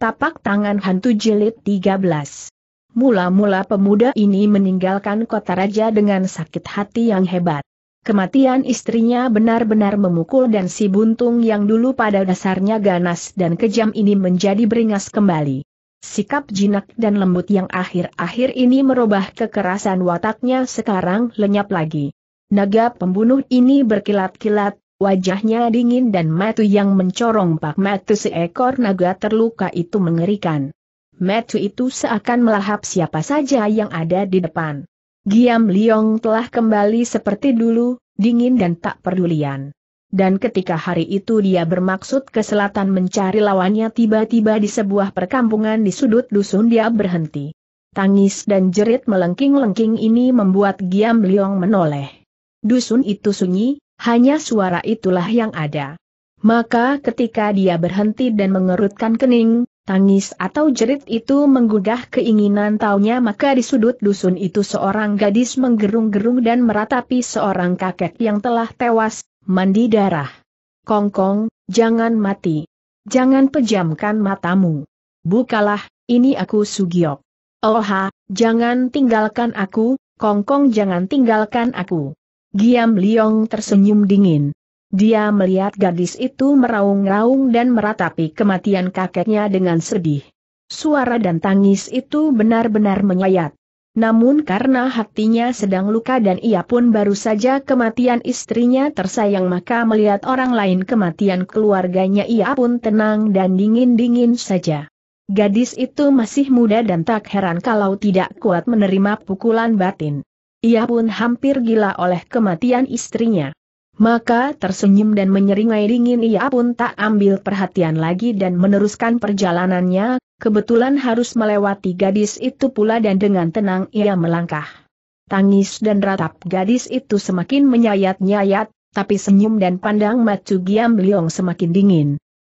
Tapak tangan hantu jilid 13. Mula-mula pemuda ini meninggalkan kota raja dengan sakit hati yang hebat. Kematian istrinya benar-benar memukul dan si buntung yang dulu pada dasarnya ganas dan kejam ini menjadi beringas kembali. Sikap jinak dan lembut yang akhir-akhir ini merubah kekerasan wataknya sekarang lenyap lagi. Naga pembunuh ini berkilat-kilat, Wajahnya dingin dan matu yang mencorong pak matu seekor naga terluka itu mengerikan. Matu itu seakan melahap siapa saja yang ada di depan. Giam Liong telah kembali seperti dulu, dingin dan tak pedulian. Dan ketika hari itu dia bermaksud ke selatan mencari lawannya tiba-tiba di sebuah perkampungan di sudut dusun dia berhenti. Tangis dan jerit melengking-lengking ini membuat Giam Liong menoleh. Dusun itu sunyi, hanya suara itulah yang ada. Maka ketika dia berhenti dan mengerutkan kening, tangis atau jerit itu menggugah keinginan taunya maka di sudut dusun itu seorang gadis menggerung-gerung dan meratapi seorang kakek yang telah tewas, mandi darah. Kongkong, jangan mati. Jangan pejamkan matamu. Bukalah, ini aku Sugiok. Oha, jangan tinggalkan aku, Kongkong jangan tinggalkan aku. Giam Liong tersenyum dingin. Dia melihat gadis itu meraung-raung dan meratapi kematian kakeknya dengan sedih. Suara dan tangis itu benar-benar menyayat. Namun karena hatinya sedang luka dan ia pun baru saja kematian istrinya tersayang maka melihat orang lain kematian keluarganya ia pun tenang dan dingin-dingin saja. Gadis itu masih muda dan tak heran kalau tidak kuat menerima pukulan batin. Ia pun hampir gila oleh kematian istrinya. Maka tersenyum dan menyeringai dingin ia pun tak ambil perhatian lagi dan meneruskan perjalanannya, kebetulan harus melewati gadis itu pula dan dengan tenang ia melangkah. Tangis dan ratap gadis itu semakin menyayat-nyayat, tapi senyum dan pandang Macu Giam Liong semakin dingin.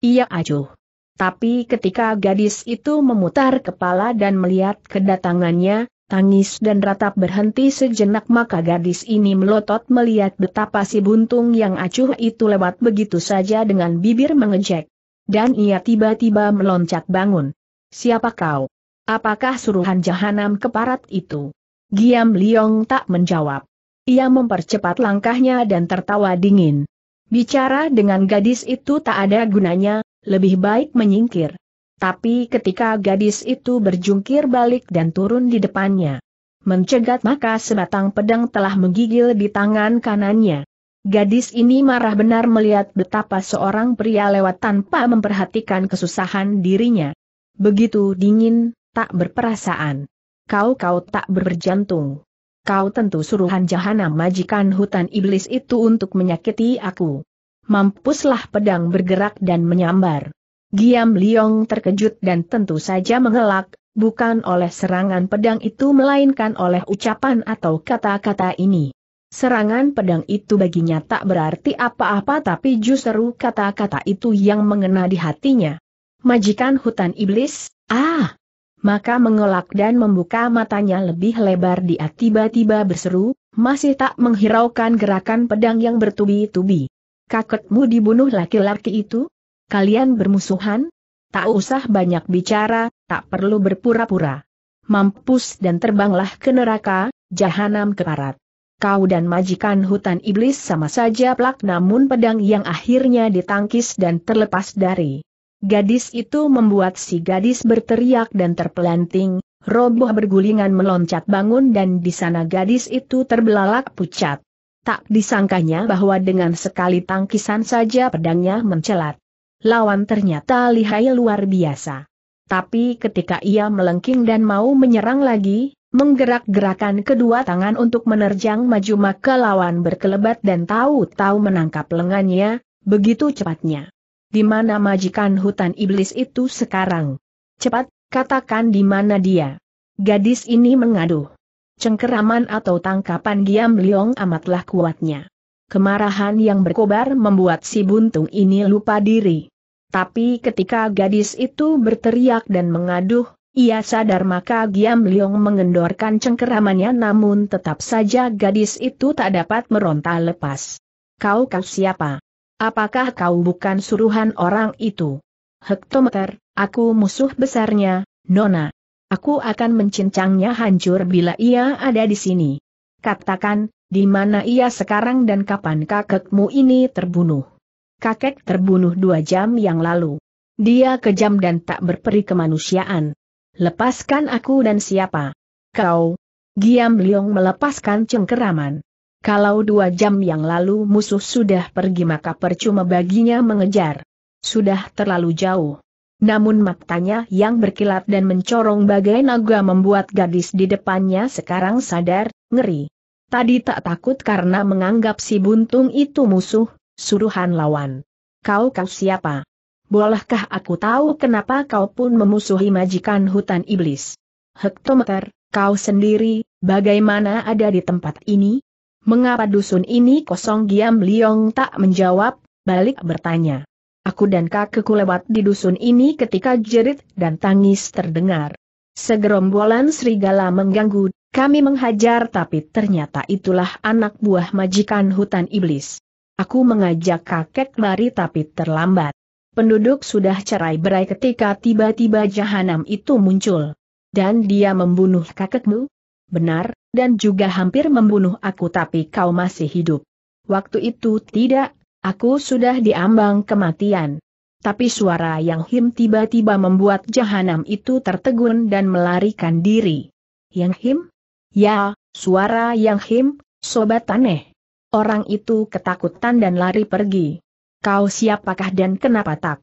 Ia acuh. Tapi ketika gadis itu memutar kepala dan melihat kedatangannya, Tangis dan ratap berhenti sejenak maka gadis ini melotot melihat betapa si buntung yang acuh itu lewat begitu saja dengan bibir mengejek. Dan ia tiba-tiba meloncat bangun. Siapa kau? Apakah suruhan jahanam keparat itu? Giam Liong tak menjawab. Ia mempercepat langkahnya dan tertawa dingin. Bicara dengan gadis itu tak ada gunanya, lebih baik menyingkir. Tapi ketika gadis itu berjungkir balik dan turun di depannya, mencegat maka sebatang pedang telah menggigil di tangan kanannya. Gadis ini marah benar melihat betapa seorang pria lewat tanpa memperhatikan kesusahan dirinya. Begitu dingin, tak berperasaan. Kau-kau tak berjantung. Kau tentu suruhan jahanam majikan hutan iblis itu untuk menyakiti aku. Mampuslah pedang bergerak dan menyambar. Giam Liong terkejut dan tentu saja mengelak, bukan oleh serangan pedang itu melainkan oleh ucapan atau kata-kata ini. Serangan pedang itu baginya tak berarti apa-apa tapi justru kata-kata itu yang mengena di hatinya. Majikan hutan iblis, ah! Maka mengelak dan membuka matanya lebih lebar dia tiba-tiba berseru, masih tak menghiraukan gerakan pedang yang bertubi-tubi. Kakekmu dibunuh laki-laki itu? Kalian bermusuhan? Tak usah banyak bicara, tak perlu berpura-pura. Mampus dan terbanglah ke neraka, jahanam ke keparat. Kau dan majikan hutan iblis sama saja plak namun pedang yang akhirnya ditangkis dan terlepas dari. Gadis itu membuat si gadis berteriak dan terpelanting, roboh bergulingan meloncat bangun dan di sana gadis itu terbelalak pucat. Tak disangkanya bahwa dengan sekali tangkisan saja pedangnya mencelat lawan ternyata lihai luar biasa. Tapi ketika ia melengking dan mau menyerang lagi, menggerak-gerakan kedua tangan untuk menerjang maju maka lawan berkelebat dan tahu-tahu menangkap lengannya, begitu cepatnya. Di mana majikan hutan iblis itu sekarang? Cepat, katakan di mana dia. Gadis ini mengaduh. Cengkeraman atau tangkapan Giam Liong amatlah kuatnya. Kemarahan yang berkobar membuat si buntung ini lupa diri. Tapi ketika gadis itu berteriak dan mengaduh, ia sadar maka Giam Leong mengendorkan cengkeramannya namun tetap saja gadis itu tak dapat meronta lepas. Kau kau siapa? Apakah kau bukan suruhan orang itu? Hektometer, aku musuh besarnya, Nona. Aku akan mencincangnya hancur bila ia ada di sini. Katakan, di mana ia sekarang dan kapan kakekmu ini terbunuh? kakek terbunuh dua jam yang lalu. Dia kejam dan tak berperi kemanusiaan. Lepaskan aku dan siapa? Kau. Giam Liong melepaskan cengkeraman. Kalau dua jam yang lalu musuh sudah pergi maka percuma baginya mengejar. Sudah terlalu jauh. Namun matanya yang berkilat dan mencorong bagai naga membuat gadis di depannya sekarang sadar, ngeri. Tadi tak takut karena menganggap si buntung itu musuh, suruhan lawan. Kau kau siapa? Bolehkah aku tahu kenapa kau pun memusuhi majikan hutan iblis? Hektometer, kau sendiri, bagaimana ada di tempat ini? Mengapa dusun ini kosong giam Liong tak menjawab, balik bertanya. Aku dan kakekku lewat di dusun ini ketika jerit dan tangis terdengar. Segerombolan serigala mengganggu, kami menghajar tapi ternyata itulah anak buah majikan hutan iblis. Aku mengajak kakek mari, tapi terlambat. Penduduk sudah cerai berai ketika tiba-tiba jahanam itu muncul. Dan dia membunuh kakekmu? Benar, dan juga hampir membunuh aku tapi kau masih hidup. Waktu itu tidak, aku sudah diambang kematian. Tapi suara yang him tiba-tiba membuat jahanam itu tertegun dan melarikan diri. Yang him? Ya, suara yang him, sobat aneh. Orang itu ketakutan dan lari pergi. Kau siapakah dan kenapa tak?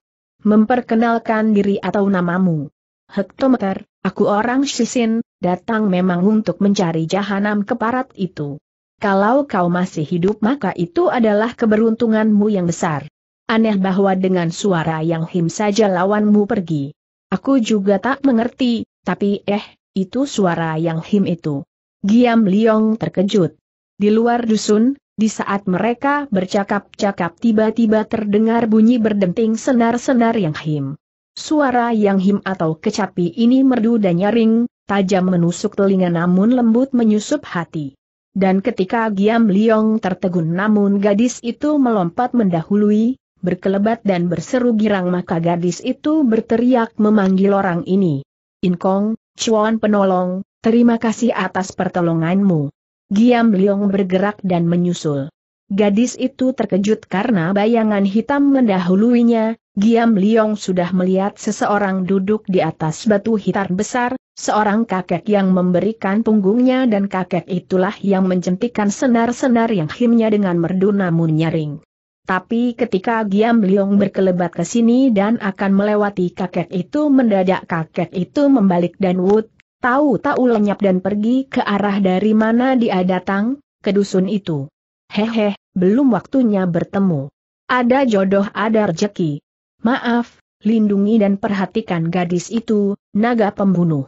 Memperkenalkan diri atau namamu? Hektometer, aku orang Shisin, datang memang untuk mencari jahanam keparat itu. Kalau kau masih hidup maka itu adalah keberuntunganmu yang besar. Aneh bahwa dengan suara yang him saja lawanmu pergi. Aku juga tak mengerti, tapi eh, itu suara yang him itu. Giam Liong terkejut. Di luar dusun, di saat mereka bercakap-cakap tiba-tiba terdengar bunyi berdenting senar-senar yang him. Suara yang him atau kecapi ini merdu dan nyaring, tajam menusuk telinga namun lembut menyusup hati. Dan ketika Giam Liong tertegun namun gadis itu melompat mendahului, berkelebat dan berseru girang maka gadis itu berteriak memanggil orang ini. Inkong, Chuan penolong, terima kasih atas pertolonganmu. Giam Liong bergerak dan menyusul. Gadis itu terkejut karena bayangan hitam mendahuluinya, Giam Liong sudah melihat seseorang duduk di atas batu hitam besar, seorang kakek yang memberikan punggungnya dan kakek itulah yang menjentikan senar-senar yang himnya dengan merdu namun nyaring. Tapi ketika Giam Liong berkelebat ke sini dan akan melewati kakek itu mendadak kakek itu membalik dan wut, Tahu-tahu lenyap dan pergi ke arah dari mana dia datang, ke dusun itu. Hehe, belum waktunya bertemu. Ada jodoh ada rejeki. Maaf, lindungi dan perhatikan gadis itu, naga pembunuh.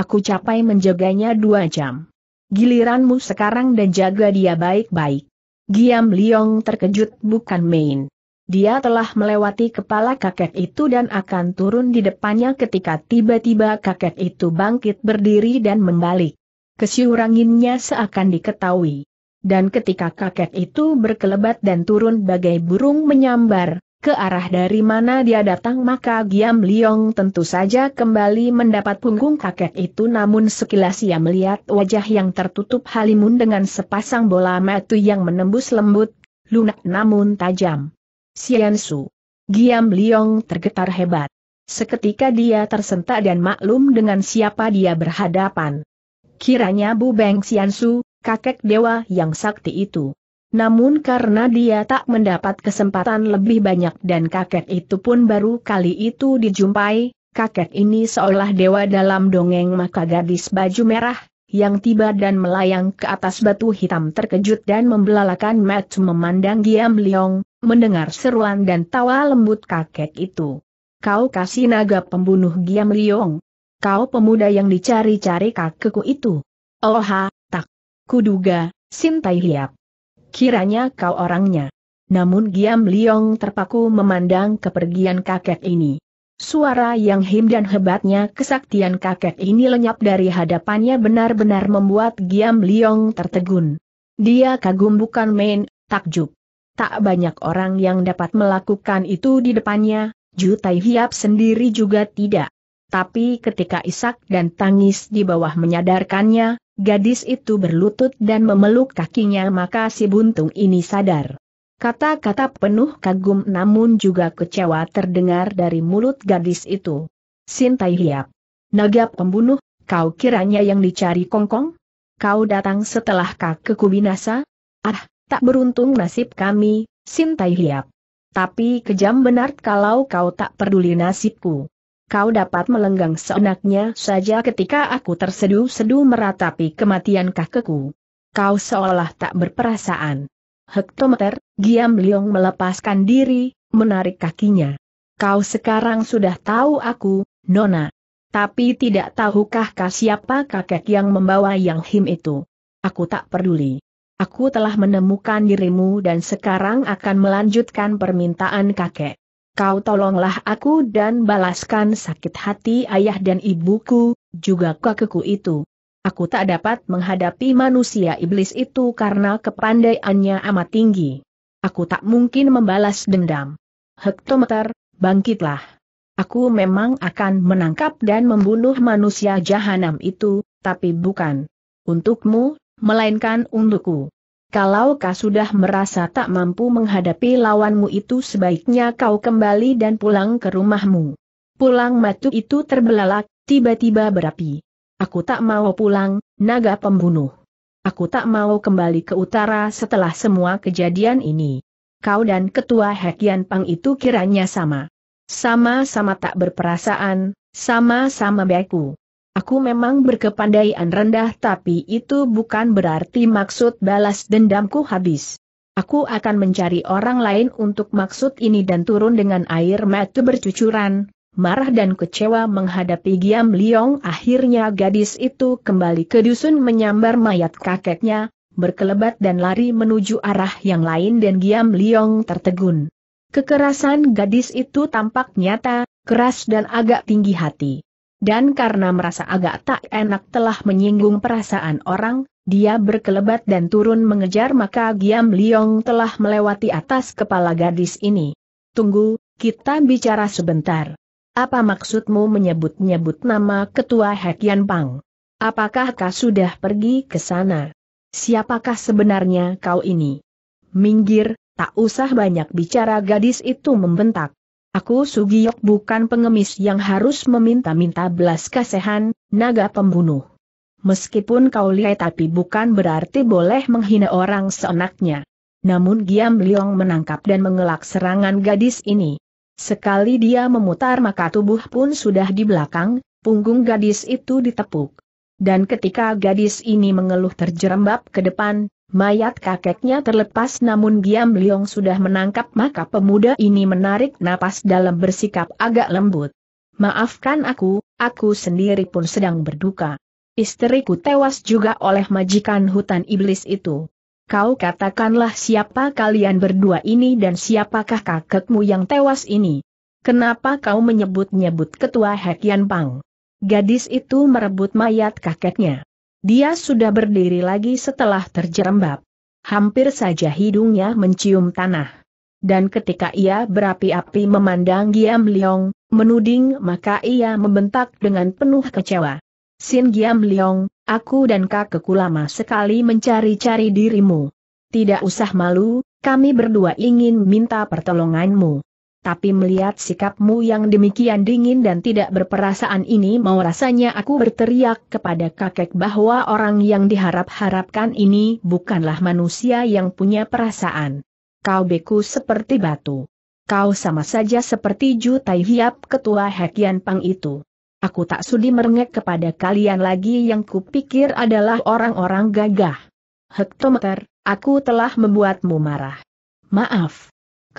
Aku capai menjaganya dua jam. Giliranmu sekarang dan jaga dia baik-baik. Giam Liong terkejut bukan main. Dia telah melewati kepala kakek itu dan akan turun di depannya ketika tiba-tiba kakek itu bangkit berdiri dan membalik. Kesiuranginnya seakan diketahui. Dan ketika kakek itu berkelebat dan turun bagai burung menyambar, ke arah dari mana dia datang maka Giam Liong tentu saja kembali mendapat punggung kakek itu namun sekilas ia melihat wajah yang tertutup halimun dengan sepasang bola mata yang menembus lembut, lunak namun tajam. Su, Giam Liong tergetar hebat. Seketika dia tersentak dan maklum dengan siapa dia berhadapan. Kiranya Bu Beng Su, kakek dewa yang sakti itu. Namun karena dia tak mendapat kesempatan lebih banyak dan kakek itu pun baru kali itu dijumpai, kakek ini seolah dewa dalam dongeng maka gadis baju merah, yang tiba dan melayang ke atas batu hitam terkejut dan membelalakan mata memandang Giam Liong, mendengar seruan dan tawa lembut kakek itu. Kau kasih naga pembunuh Giam Liong. Kau pemuda yang dicari-cari kakekku itu. Oha, tak. Kuduga, Sintai Hiap. Kiranya kau orangnya. Namun Giam Liong terpaku memandang kepergian kakek ini. Suara yang him dan hebatnya kesaktian kakek ini lenyap dari hadapannya benar-benar membuat Giam Liong tertegun. Dia kagum bukan main, takjub tak banyak orang yang dapat melakukan itu di depannya, Jutai Hiap sendiri juga tidak. Tapi ketika isak dan tangis di bawah menyadarkannya, gadis itu berlutut dan memeluk kakinya maka si buntung ini sadar. Kata-kata penuh kagum namun juga kecewa terdengar dari mulut gadis itu. Sintai Hiap. Naga pembunuh, kau kiranya yang dicari kongkong? Kau datang setelah Kak binasa? Ah, Tak beruntung nasib kami, Sintai Hiap. Tapi kejam benar kalau kau tak peduli nasibku. Kau dapat melenggang seenaknya saja ketika aku terseduh sedu meratapi kematian kakekku. Kau seolah tak berperasaan. Hektometer, Giam Liong melepaskan diri, menarik kakinya. Kau sekarang sudah tahu aku, Nona. Tapi tidak tahukah siapa kakek yang membawa Yang Him itu? Aku tak peduli. Aku telah menemukan dirimu dan sekarang akan melanjutkan permintaan kakek. Kau tolonglah aku dan balaskan sakit hati ayah dan ibuku, juga kakekku itu. Aku tak dapat menghadapi manusia iblis itu karena kepandaiannya amat tinggi. Aku tak mungkin membalas dendam. Hektometer, bangkitlah. Aku memang akan menangkap dan membunuh manusia jahanam itu, tapi bukan untukmu melainkan untukku. Kalau kau sudah merasa tak mampu menghadapi lawanmu itu sebaiknya kau kembali dan pulang ke rumahmu. Pulang matu itu terbelalak, tiba-tiba berapi. Aku tak mau pulang, naga pembunuh. Aku tak mau kembali ke utara setelah semua kejadian ini. Kau dan ketua Hekian Pang itu kiranya sama. Sama-sama tak berperasaan, sama-sama beku. Aku memang berkepandaian rendah tapi itu bukan berarti maksud balas dendamku habis. Aku akan mencari orang lain untuk maksud ini dan turun dengan air mata bercucuran. Marah dan kecewa menghadapi Giam Liong akhirnya gadis itu kembali ke dusun menyambar mayat kakeknya, berkelebat dan lari menuju arah yang lain dan Giam Liong tertegun. Kekerasan gadis itu tampak nyata, keras dan agak tinggi hati dan karena merasa agak tak enak telah menyinggung perasaan orang, dia berkelebat dan turun mengejar maka Giam Liong telah melewati atas kepala gadis ini. Tunggu, kita bicara sebentar. Apa maksudmu menyebut-nyebut nama ketua Hekian Pang? Apakah kau sudah pergi ke sana? Siapakah sebenarnya kau ini? Minggir, tak usah banyak bicara gadis itu membentak. Aku Sugiyok bukan pengemis yang harus meminta-minta belas kasihan, naga pembunuh. Meskipun kau lihat, tapi bukan berarti boleh menghina orang seenaknya. Namun Giam Liong menangkap dan mengelak serangan gadis ini. Sekali dia memutar maka tubuh pun sudah di belakang, punggung gadis itu ditepuk. Dan ketika gadis ini mengeluh terjerembab ke depan, Mayat kakeknya terlepas namun Giam Liong sudah menangkap maka pemuda ini menarik napas dalam bersikap agak lembut. Maafkan aku, aku sendiri pun sedang berduka. Istriku tewas juga oleh majikan hutan iblis itu. Kau katakanlah siapa kalian berdua ini dan siapakah kakekmu yang tewas ini. Kenapa kau menyebut-nyebut ketua Hekian Pang? Gadis itu merebut mayat kakeknya. Dia sudah berdiri lagi setelah terjerembab. Hampir saja hidungnya mencium tanah. Dan ketika ia berapi-api memandang Giam Leong, menuding maka ia membentak dengan penuh kecewa. Sin Giam Leong, aku dan kakekku lama sekali mencari-cari dirimu. Tidak usah malu, kami berdua ingin minta pertolonganmu tapi melihat sikapmu yang demikian dingin dan tidak berperasaan ini mau rasanya aku berteriak kepada kakek bahwa orang yang diharap-harapkan ini bukanlah manusia yang punya perasaan. Kau beku seperti batu. Kau sama saja seperti Ju Tai Hiap ketua Hekian Pang itu. Aku tak sudi merengek kepada kalian lagi yang kupikir adalah orang-orang gagah. Hektometer, aku telah membuatmu marah. Maaf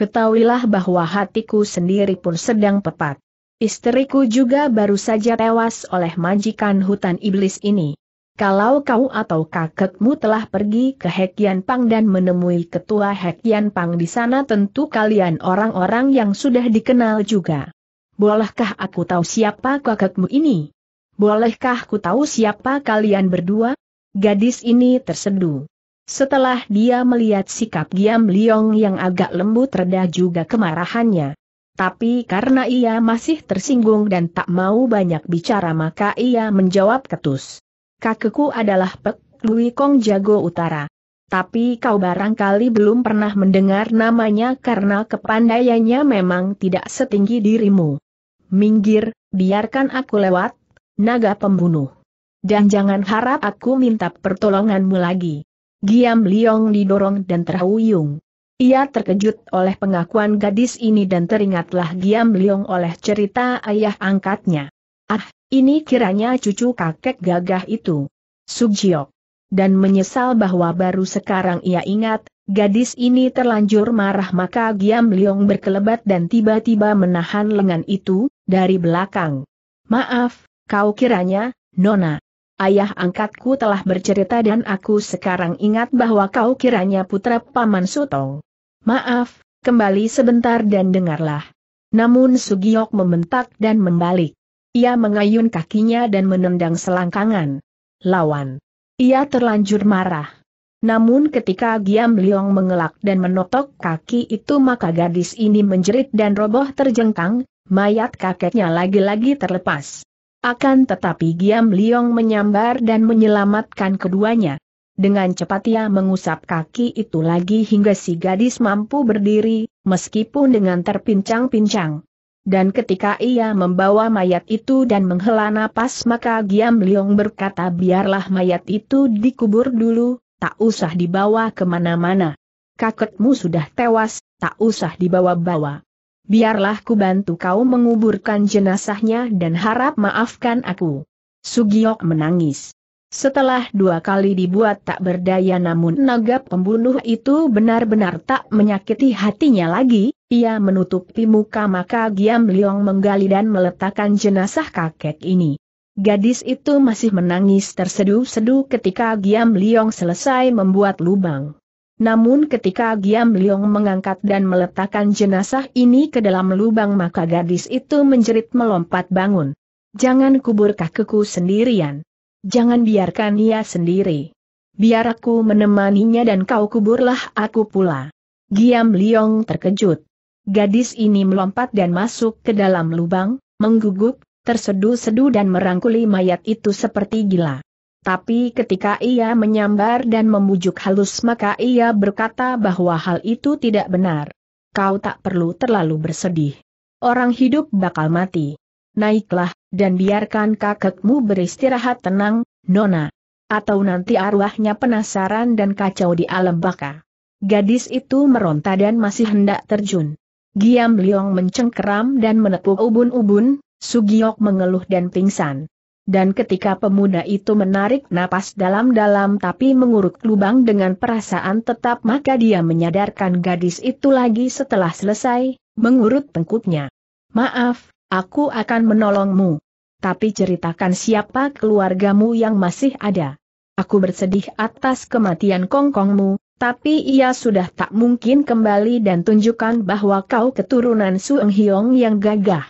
ketahuilah bahwa hatiku sendiri pun sedang pepat. Istriku juga baru saja tewas oleh majikan hutan iblis ini. Kalau kau atau kakekmu telah pergi ke Hekian Pang dan menemui ketua Hekian Pang di sana tentu kalian orang-orang yang sudah dikenal juga. Bolehkah aku tahu siapa kakekmu ini? Bolehkah ku tahu siapa kalian berdua? Gadis ini terseduh. Setelah dia melihat sikap Giam Liong yang agak lembut reda juga kemarahannya. Tapi karena ia masih tersinggung dan tak mau banyak bicara maka ia menjawab ketus. Kakekku adalah Pek Lui Kong Jago Utara. Tapi kau barangkali belum pernah mendengar namanya karena kepandaiannya memang tidak setinggi dirimu. Minggir, biarkan aku lewat, naga pembunuh. Dan jangan harap aku minta pertolonganmu lagi. Giam Liong didorong dan terhuyung. Ia terkejut oleh pengakuan gadis ini dan teringatlah Giam Liong oleh cerita ayah angkatnya. Ah, ini kiranya cucu kakek gagah itu. Sugjiok. Dan menyesal bahwa baru sekarang ia ingat, gadis ini terlanjur marah maka Giam Liong berkelebat dan tiba-tiba menahan lengan itu, dari belakang. Maaf, kau kiranya, Nona ayah angkatku telah bercerita dan aku sekarang ingat bahwa kau kiranya putra Paman Sutong. Maaf, kembali sebentar dan dengarlah. Namun Sugiok membentak dan membalik. Ia mengayun kakinya dan menendang selangkangan. Lawan. Ia terlanjur marah. Namun ketika Giam Liong mengelak dan menotok kaki itu maka gadis ini menjerit dan roboh terjengkang, mayat kakeknya lagi-lagi terlepas. Akan tetapi Giam Liong menyambar dan menyelamatkan keduanya. Dengan cepat ia mengusap kaki itu lagi hingga si gadis mampu berdiri, meskipun dengan terpincang-pincang. Dan ketika ia membawa mayat itu dan menghela napas maka Giam Liong berkata biarlah mayat itu dikubur dulu, tak usah dibawa kemana-mana. Kakekmu sudah tewas, tak usah dibawa-bawa biarlah ku bantu kau menguburkan jenazahnya dan harap maafkan aku. Sugiok menangis. Setelah dua kali dibuat tak berdaya namun naga pembunuh itu benar-benar tak menyakiti hatinya lagi, ia menutupi muka maka Giam Liong menggali dan meletakkan jenazah kakek ini. Gadis itu masih menangis terseduh-seduh ketika Giam Liong selesai membuat lubang. Namun ketika Giam Liong mengangkat dan meletakkan jenazah ini ke dalam lubang maka gadis itu menjerit melompat bangun. Jangan kubur kakiku sendirian. Jangan biarkan ia sendiri. Biar aku menemaninya dan kau kuburlah aku pula. Giam Liong terkejut. Gadis ini melompat dan masuk ke dalam lubang, menggugup, terseduh-seduh dan merangkuli mayat itu seperti gila. Tapi ketika ia menyambar dan membujuk halus maka ia berkata bahwa hal itu tidak benar. Kau tak perlu terlalu bersedih. Orang hidup bakal mati. Naiklah, dan biarkan kakekmu beristirahat tenang, Nona. Atau nanti arwahnya penasaran dan kacau di alam baka. Gadis itu meronta dan masih hendak terjun. Giam Liong mencengkeram dan menepuk ubun-ubun, Sugiok mengeluh dan pingsan. Dan ketika pemuda itu menarik napas dalam-dalam tapi mengurut lubang dengan perasaan tetap maka dia menyadarkan gadis itu lagi setelah selesai, mengurut tengkuknya. Maaf, aku akan menolongmu. Tapi ceritakan siapa keluargamu yang masih ada. Aku bersedih atas kematian kongkongmu, tapi ia sudah tak mungkin kembali dan tunjukkan bahwa kau keturunan Eng Hyong yang gagah.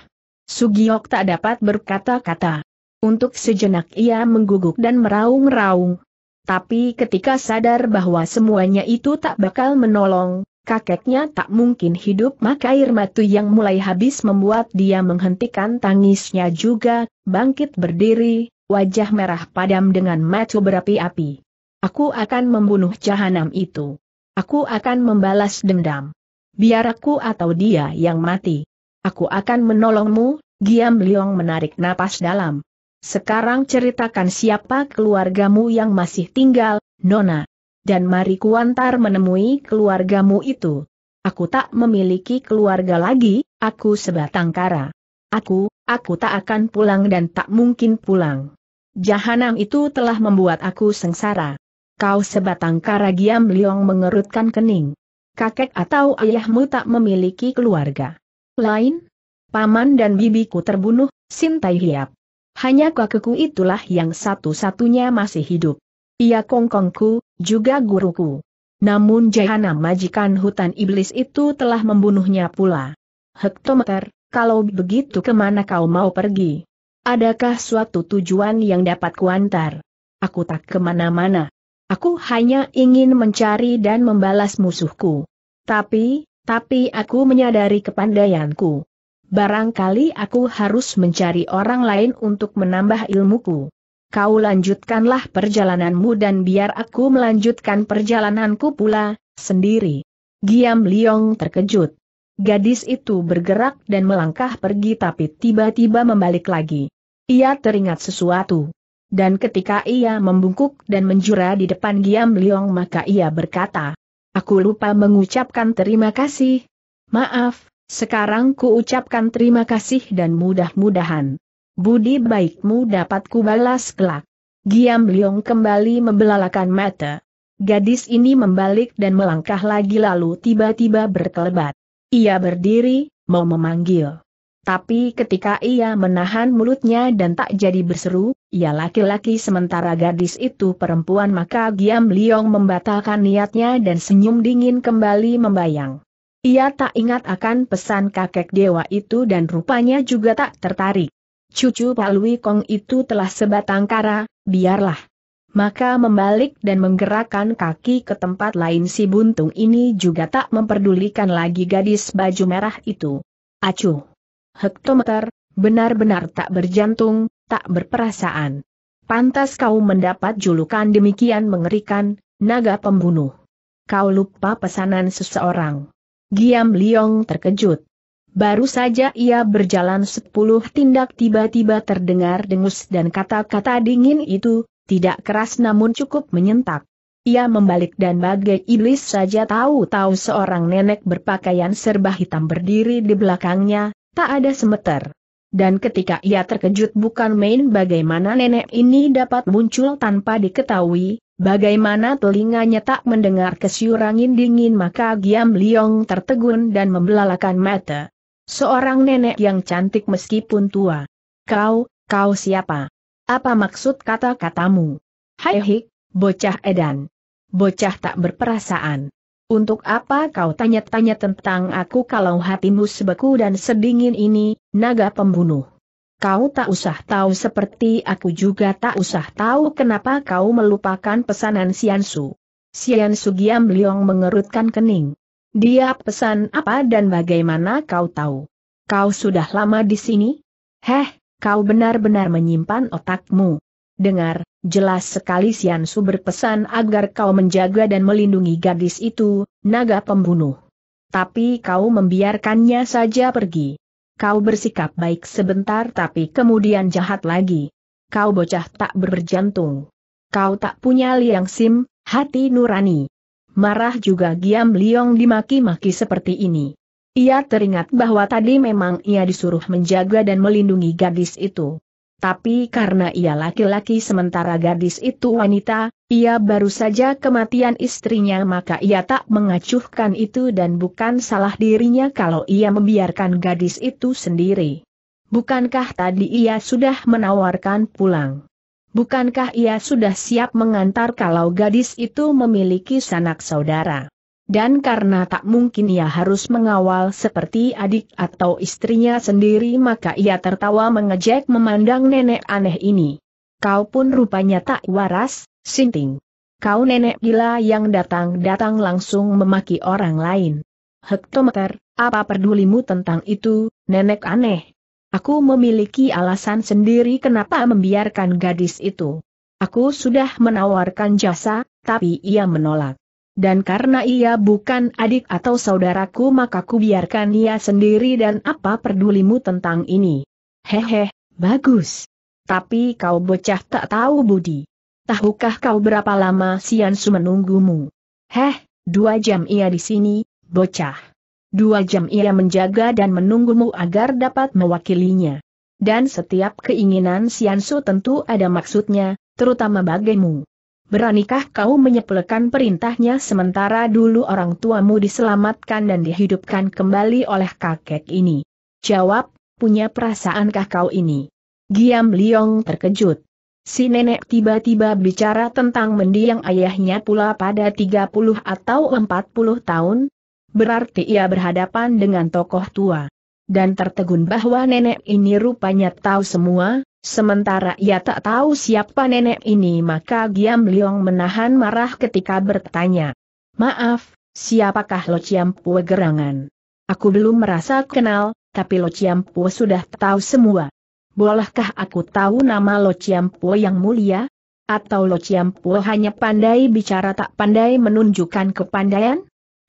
Sugiok tak dapat berkata-kata. Untuk sejenak ia mengguguk dan meraung-raung. Tapi ketika sadar bahwa semuanya itu tak bakal menolong, kakeknya tak mungkin hidup maka air matu yang mulai habis membuat dia menghentikan tangisnya juga, bangkit berdiri, wajah merah padam dengan mata berapi-api. Aku akan membunuh jahanam itu. Aku akan membalas dendam. Biar aku atau dia yang mati. Aku akan menolongmu, Giam Liong menarik napas dalam. Sekarang ceritakan siapa keluargamu yang masih tinggal, Nona. Dan mari kuantar menemui keluargamu itu. Aku tak memiliki keluarga lagi, aku sebatang kara. Aku, aku tak akan pulang dan tak mungkin pulang. Jahanam itu telah membuat aku sengsara. Kau sebatang kara Giam Liong mengerutkan kening. Kakek atau ayahmu tak memiliki keluarga. Lain? Paman dan bibiku terbunuh, Sintai Hiap. Hanya kakekku itulah yang satu-satunya masih hidup. Ia kongkongku, juga guruku. Namun Jahana majikan hutan iblis itu telah membunuhnya pula. Hektometer, kalau begitu kemana kau mau pergi? Adakah suatu tujuan yang dapat kuantar? Aku tak kemana-mana. Aku hanya ingin mencari dan membalas musuhku. Tapi, tapi aku menyadari kepandaianku barangkali aku harus mencari orang lain untuk menambah ilmuku. Kau lanjutkanlah perjalananmu dan biar aku melanjutkan perjalananku pula, sendiri. Giam Liong terkejut. Gadis itu bergerak dan melangkah pergi tapi tiba-tiba membalik lagi. Ia teringat sesuatu. Dan ketika ia membungkuk dan menjura di depan Giam Liong maka ia berkata, Aku lupa mengucapkan terima kasih. Maaf, sekarang ku ucapkan terima kasih dan mudah-mudahan budi baikmu dapat kubalas kelak. Giam Liong kembali membelalakan mata. Gadis ini membalik dan melangkah lagi lalu tiba-tiba berkelebat. Ia berdiri, mau memanggil. Tapi ketika ia menahan mulutnya dan tak jadi berseru, ia laki-laki sementara gadis itu perempuan maka Giam Liong membatalkan niatnya dan senyum dingin kembali membayang. Ia tak ingat akan pesan kakek dewa itu dan rupanya juga tak tertarik. Cucu Pak Kong itu telah sebatang kara, biarlah. Maka membalik dan menggerakkan kaki ke tempat lain si buntung ini juga tak memperdulikan lagi gadis baju merah itu. Acuh. Hektometer, benar-benar tak berjantung, tak berperasaan. Pantas kau mendapat julukan demikian mengerikan, naga pembunuh. Kau lupa pesanan seseorang. Giam Liong terkejut. Baru saja ia berjalan sepuluh tindak tiba-tiba terdengar dengus dan kata-kata dingin itu, tidak keras namun cukup menyentak. Ia membalik dan bagai iblis saja tahu-tahu seorang nenek berpakaian serba hitam berdiri di belakangnya, tak ada semeter. Dan ketika ia terkejut bukan main bagaimana nenek ini dapat muncul tanpa diketahui, Bagaimana telinganya tak mendengar kesyurangin dingin maka Giam Liong tertegun dan membelalakan mata. Seorang nenek yang cantik meskipun tua. Kau, kau siapa? Apa maksud kata-katamu? Hai hik, bocah edan. Bocah tak berperasaan. Untuk apa kau tanya-tanya tentang aku kalau hatimu sebeku dan sedingin ini, naga pembunuh? Kau tak usah tahu seperti aku juga tak usah tahu kenapa kau melupakan pesanan Su. Siansu. Su Giam Liong mengerutkan kening. Dia pesan apa dan bagaimana kau tahu? Kau sudah lama di sini? Heh, kau benar-benar menyimpan otakmu. Dengar, jelas sekali Su berpesan agar kau menjaga dan melindungi gadis itu, naga pembunuh. Tapi kau membiarkannya saja pergi kau bersikap baik sebentar tapi kemudian jahat lagi. Kau bocah tak berjantung. Kau tak punya liang sim, hati nurani. Marah juga Giam Liong dimaki-maki seperti ini. Ia teringat bahwa tadi memang ia disuruh menjaga dan melindungi gadis itu. Tapi karena ia laki-laki sementara gadis itu wanita, ia baru saja kematian istrinya maka ia tak mengacuhkan itu dan bukan salah dirinya kalau ia membiarkan gadis itu sendiri. Bukankah tadi ia sudah menawarkan pulang? Bukankah ia sudah siap mengantar kalau gadis itu memiliki sanak saudara? Dan karena tak mungkin ia harus mengawal seperti adik atau istrinya sendiri maka ia tertawa mengejek memandang nenek aneh ini. Kau pun rupanya tak waras, Sinting. Kau nenek gila yang datang-datang langsung memaki orang lain. Hektometer, apa pedulimu tentang itu, nenek aneh? Aku memiliki alasan sendiri kenapa membiarkan gadis itu. Aku sudah menawarkan jasa, tapi ia menolak. Dan karena ia bukan adik atau saudaraku maka ku biarkan ia sendiri dan apa pedulimu tentang ini. Hehe, bagus. Tapi kau bocah tak tahu budi. Tahukah kau berapa lama Siansu menunggumu? Heh, dua jam ia di sini, bocah. Dua jam ia menjaga dan menunggumu agar dapat mewakilinya. Dan setiap keinginan Siansu tentu ada maksudnya, terutama bagimu. Beranikah kau menyepelekan perintahnya sementara dulu orang tuamu diselamatkan dan dihidupkan kembali oleh kakek ini? Jawab, punya perasaankah kau ini? Giam Liong terkejut. Si nenek tiba-tiba bicara tentang mendiang ayahnya pula pada 30 atau 40 tahun, berarti ia berhadapan dengan tokoh tua. Dan tertegun bahwa nenek ini rupanya tahu semua, Sementara ia tak tahu siapa nenek ini maka Giam Liong menahan marah ketika bertanya. Maaf, siapakah Lo Chiam Pue gerangan? Aku belum merasa kenal, tapi Lo Chiam Pue sudah tahu semua. Bolehkah aku tahu nama Lo Chiam Pue yang mulia? Atau Lo Chiam Pue hanya pandai bicara tak pandai menunjukkan kepandaian?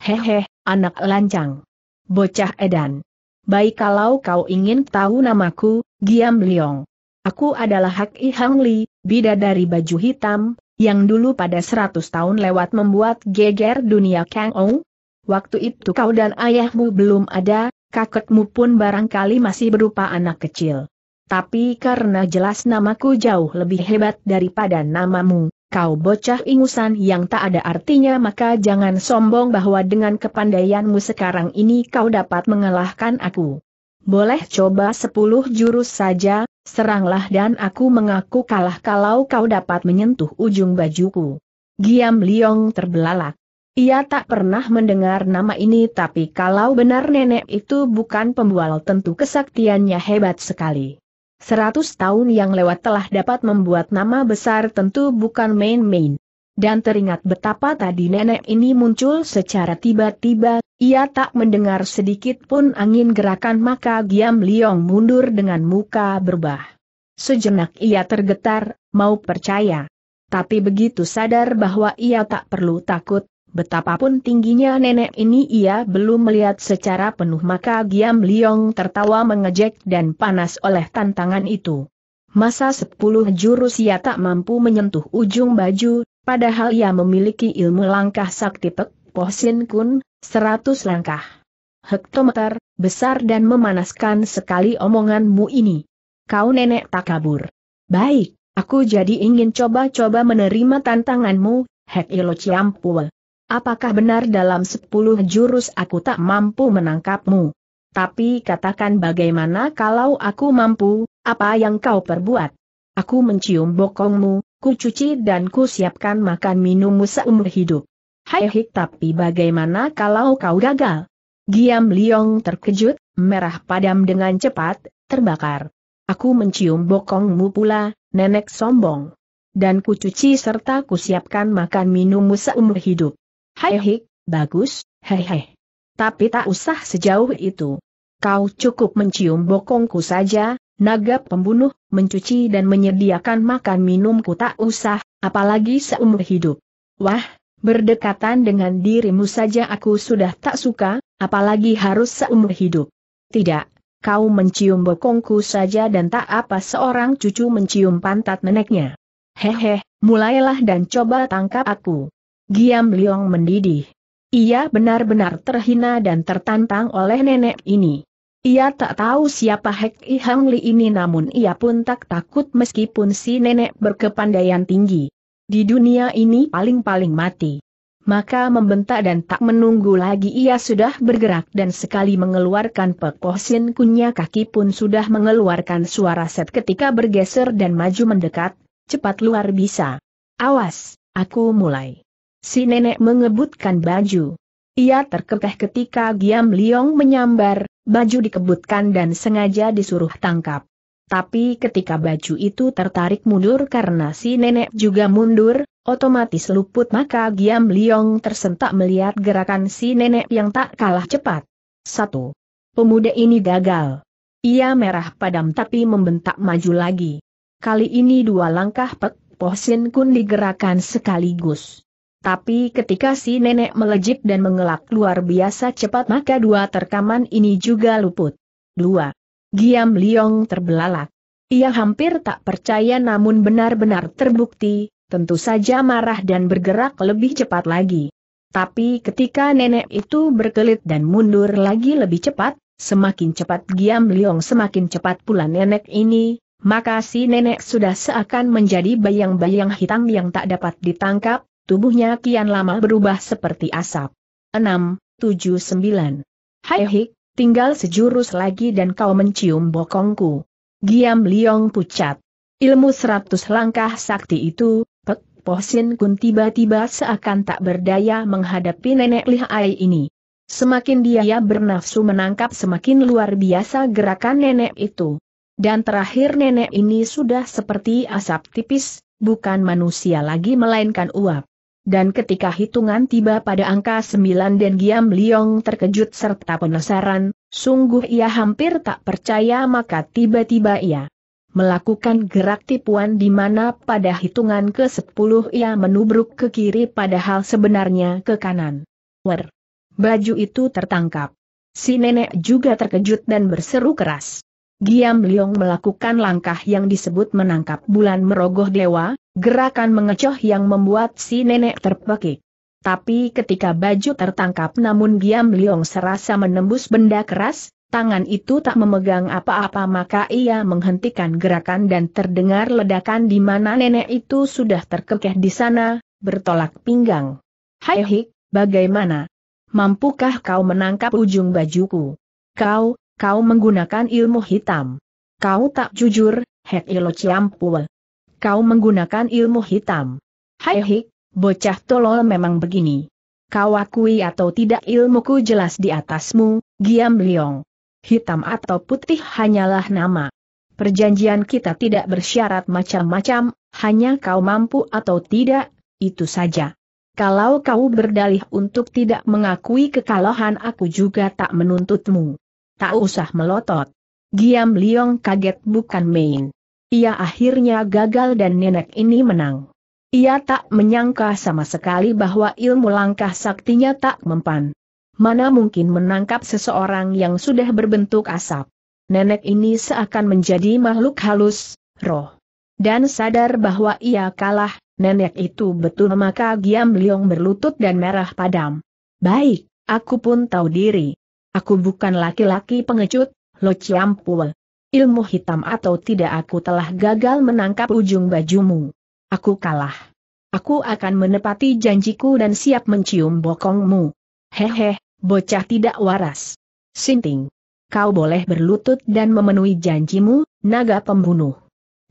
Hehe, anak lancang. Bocah edan. Baik kalau kau ingin tahu namaku, Giam Liong. Aku adalah Hak I Hang Li, bida dari baju hitam, yang dulu pada seratus tahun lewat membuat geger dunia Kang Ong. Waktu itu kau dan ayahmu belum ada, kakekmu pun barangkali masih berupa anak kecil. Tapi karena jelas namaku jauh lebih hebat daripada namamu, kau bocah ingusan yang tak ada artinya maka jangan sombong bahwa dengan kepandaianmu sekarang ini kau dapat mengalahkan aku. Boleh coba sepuluh jurus saja, seranglah dan aku mengaku kalah kalau kau dapat menyentuh ujung bajuku. Giam Liong terbelalak. Ia tak pernah mendengar nama ini tapi kalau benar nenek itu bukan pembual tentu kesaktiannya hebat sekali. Seratus tahun yang lewat telah dapat membuat nama besar tentu bukan main-main. Dan teringat betapa tadi nenek ini muncul secara tiba-tiba, ia tak mendengar sedikit pun angin gerakan maka Giam Liong mundur dengan muka berbah. Sejenak ia tergetar, mau percaya. Tapi begitu sadar bahwa ia tak perlu takut, betapapun tingginya nenek ini ia belum melihat secara penuh maka Giam Liong tertawa mengejek dan panas oleh tantangan itu. Masa sepuluh jurus ia tak mampu menyentuh ujung baju, Padahal ia memiliki ilmu langkah sakti Pek, Posin Kun, seratus langkah. Hektometer, besar dan memanaskan sekali omonganmu ini. Kau nenek tak kabur. Baik, aku jadi ingin coba-coba menerima tantanganmu, Hek Ilo Ciampul. Apakah benar dalam sepuluh jurus aku tak mampu menangkapmu? Tapi katakan bagaimana kalau aku mampu, apa yang kau perbuat? Aku mencium bokongmu, ku cuci dan ku siapkan makan minummu seumur hidup. Hai hik tapi bagaimana kalau kau gagal? Giam Liong terkejut, merah padam dengan cepat, terbakar. Aku mencium bokongmu pula, nenek sombong. Dan ku cuci serta ku siapkan makan minummu seumur hidup. Hai hik, bagus, hehe. Tapi tak usah sejauh itu. Kau cukup mencium bokongku saja, naga pembunuh, mencuci dan menyediakan makan minum ku tak usah, apalagi seumur hidup. Wah, berdekatan dengan dirimu saja aku sudah tak suka, apalagi harus seumur hidup. Tidak, kau mencium bokongku saja dan tak apa seorang cucu mencium pantat neneknya. Hehe, mulailah dan coba tangkap aku. Giam Liong mendidih. Ia benar-benar terhina dan tertantang oleh nenek ini. Ia tak tahu siapa Hek I Hang Li ini namun ia pun tak takut meskipun si nenek berkepandaian tinggi. Di dunia ini paling-paling mati. Maka membentak dan tak menunggu lagi ia sudah bergerak dan sekali mengeluarkan peposin kunya kaki pun sudah mengeluarkan suara set ketika bergeser dan maju mendekat, cepat luar bisa. Awas, aku mulai. Si nenek mengebutkan baju. Ia terkekeh ketika Giam Liong menyambar, Baju dikebutkan dan sengaja disuruh tangkap. Tapi ketika baju itu tertarik mundur karena si nenek juga mundur, otomatis luput maka Giam Liong tersentak melihat gerakan si nenek yang tak kalah cepat. 1. Pemuda ini gagal. Ia merah padam tapi membentak maju lagi. Kali ini dua langkah Pek Poh Sin Kun digerakkan sekaligus. Tapi ketika si nenek melejit dan mengelak luar biasa cepat maka dua terkaman ini juga luput. 2. Giam Liong terbelalak. Ia hampir tak percaya namun benar-benar terbukti, tentu saja marah dan bergerak lebih cepat lagi. Tapi ketika nenek itu berkelit dan mundur lagi lebih cepat, semakin cepat Giam Liong semakin cepat pula nenek ini, maka si nenek sudah seakan menjadi bayang-bayang hitam yang tak dapat ditangkap, tubuhnya kian lama berubah seperti asap. 6, 7, 9. Hai hik, tinggal sejurus lagi dan kau mencium bokongku. Giam Liong pucat. Ilmu seratus langkah sakti itu, Pek Posin Kun tiba-tiba seakan tak berdaya menghadapi nenek lihai ini. Semakin dia bernafsu menangkap semakin luar biasa gerakan nenek itu. Dan terakhir nenek ini sudah seperti asap tipis, bukan manusia lagi melainkan uap. Dan ketika hitungan tiba pada angka sembilan, dan Giam Liong terkejut serta penasaran, sungguh ia hampir tak percaya maka tiba-tiba ia melakukan gerak tipuan di mana pada hitungan ke sepuluh ia menubruk ke kiri padahal sebenarnya ke kanan. Wer! Baju itu tertangkap. Si nenek juga terkejut dan berseru keras. Giam Liong melakukan langkah yang disebut menangkap bulan merogoh dewa, Gerakan mengecoh yang membuat si nenek terpekik. Tapi ketika baju tertangkap namun Giam Liong serasa menembus benda keras, tangan itu tak memegang apa-apa maka ia menghentikan gerakan dan terdengar ledakan di mana nenek itu sudah terkekeh di sana, bertolak pinggang. Hai Hik, bagaimana? Mampukah kau menangkap ujung bajuku? Kau, kau menggunakan ilmu hitam. Kau tak jujur, Hek Ilo Ciampul. Kau menggunakan ilmu hitam. Hai hik, bocah tolol memang begini. Kau akui atau tidak ilmuku jelas di atasmu, Giam Liong. Hitam atau putih hanyalah nama. Perjanjian kita tidak bersyarat macam-macam, hanya kau mampu atau tidak, itu saja. Kalau kau berdalih untuk tidak mengakui kekalahan aku juga tak menuntutmu. Tak usah melotot. Giam Liong kaget bukan main. Ia akhirnya gagal dan nenek ini menang. Ia tak menyangka sama sekali bahwa ilmu langkah saktinya tak mempan. Mana mungkin menangkap seseorang yang sudah berbentuk asap. Nenek ini seakan menjadi makhluk halus, roh. Dan sadar bahwa ia kalah, nenek itu betul maka Giam Liong berlutut dan merah padam. Baik, aku pun tahu diri. Aku bukan laki-laki pengecut, Lo ciampul ilmu hitam atau tidak aku telah gagal menangkap ujung bajumu. Aku kalah. Aku akan menepati janjiku dan siap mencium bokongmu. Hehe, bocah tidak waras. Sinting. Kau boleh berlutut dan memenuhi janjimu, naga pembunuh.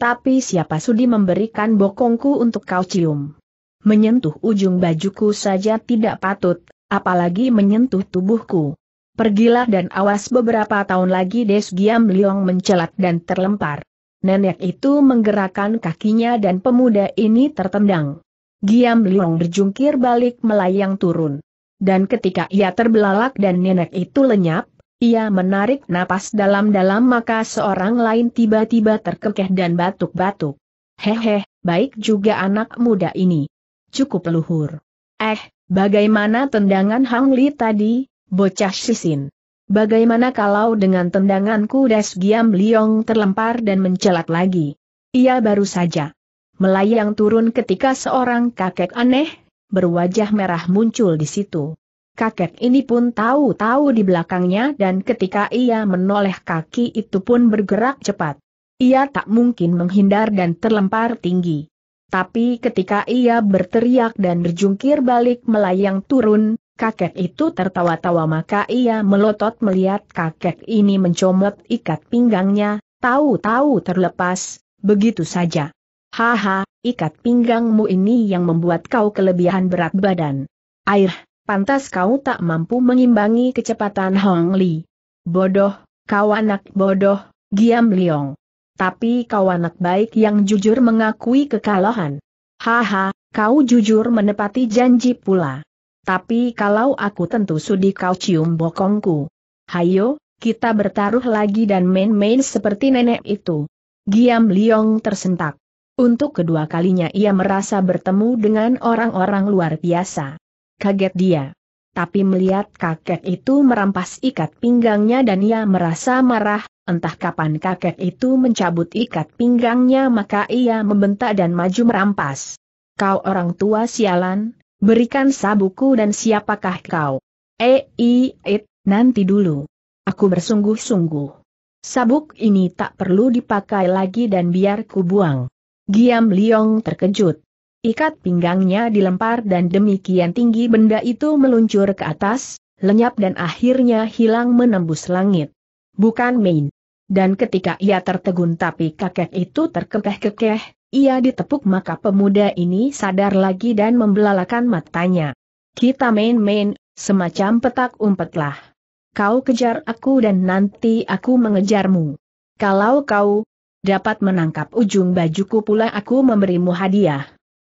Tapi siapa sudi memberikan bokongku untuk kau cium? Menyentuh ujung bajuku saja tidak patut, apalagi menyentuh tubuhku. Pergilah dan awas beberapa tahun lagi Des Giam Liong mencelat dan terlempar. Nenek itu menggerakkan kakinya dan pemuda ini tertendang. Giam Liong berjungkir balik melayang turun. Dan ketika ia terbelalak dan nenek itu lenyap, ia menarik napas dalam-dalam maka seorang lain tiba-tiba terkekeh dan batuk-batuk. Hehe, baik juga anak muda ini. Cukup luhur. Eh, bagaimana tendangan Hang Li tadi? Bocah sisin. Bagaimana kalau dengan tendanganku Des Giam Liong terlempar dan mencelat lagi? Ia baru saja melayang turun ketika seorang kakek aneh, berwajah merah muncul di situ. Kakek ini pun tahu-tahu di belakangnya dan ketika ia menoleh kaki itu pun bergerak cepat. Ia tak mungkin menghindar dan terlempar tinggi. Tapi ketika ia berteriak dan berjungkir balik melayang turun, Kakek itu tertawa-tawa maka ia melotot melihat kakek ini mencomot ikat pinggangnya, tahu-tahu terlepas, begitu saja. Haha, ikat pinggangmu ini yang membuat kau kelebihan berat badan. Air, pantas kau tak mampu mengimbangi kecepatan Hong Li. Bodoh, kau anak bodoh, Giam Liong. Tapi kau anak baik yang jujur mengakui kekalahan. Haha, kau jujur menepati janji pula. Tapi kalau aku tentu sudi kau cium bokongku. Hayo, kita bertaruh lagi dan main-main seperti nenek itu. Giam Liong tersentak. Untuk kedua kalinya ia merasa bertemu dengan orang-orang luar biasa. Kaget dia. Tapi melihat kakek itu merampas ikat pinggangnya dan ia merasa marah, entah kapan kakek itu mencabut ikat pinggangnya maka ia membentak dan maju merampas. Kau orang tua sialan, Berikan sabuku dan siapakah kau? Ei eh, it, nanti dulu. Aku bersungguh-sungguh. Sabuk ini tak perlu dipakai lagi dan biar ku buang. Giam Liong terkejut. Ikat pinggangnya dilempar dan demikian tinggi benda itu meluncur ke atas, lenyap dan akhirnya hilang menembus langit. Bukan main. Dan ketika ia tertegun tapi kakek itu terkekeh-kekeh, ia ditepuk maka pemuda ini sadar lagi dan membelalakan matanya. Kita main-main, semacam petak umpetlah. Kau kejar aku dan nanti aku mengejarmu. Kalau kau dapat menangkap ujung bajuku pula aku memberimu hadiah.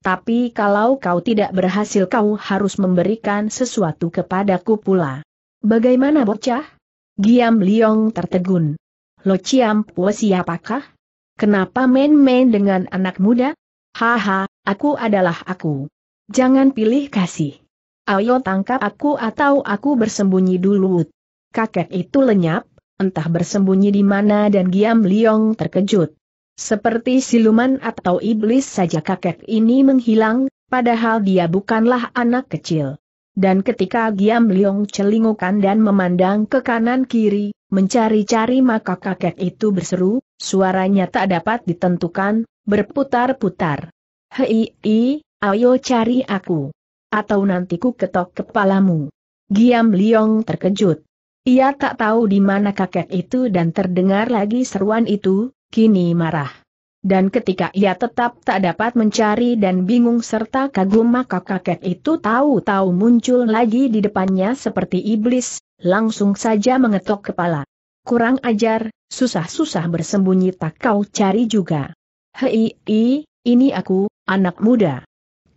Tapi kalau kau tidak berhasil kau harus memberikan sesuatu kepadaku pula. Bagaimana bocah? Giam Liong tertegun. Lo Ciam siapakah? Kenapa main-main dengan anak muda? Haha, aku adalah aku. Jangan pilih kasih. Ayo tangkap aku atau aku bersembunyi dulu. Kakek itu lenyap, entah bersembunyi di mana dan Giam Liong terkejut. Seperti siluman atau iblis saja kakek ini menghilang, padahal dia bukanlah anak kecil. Dan ketika Giam Liong celingukan dan memandang ke kanan kiri, mencari-cari maka kakek itu berseru, Suaranya tak dapat ditentukan, berputar-putar. Hei, i, ayo cari aku. Atau nanti ku ketok kepalamu. Giam Liong terkejut. Ia tak tahu di mana kakek itu dan terdengar lagi seruan itu, kini marah. Dan ketika ia tetap tak dapat mencari dan bingung serta kagum maka kakek itu tahu-tahu muncul lagi di depannya seperti iblis, langsung saja mengetok kepala kurang ajar, susah-susah bersembunyi tak kau cari juga. Hei, i, ini aku, anak muda.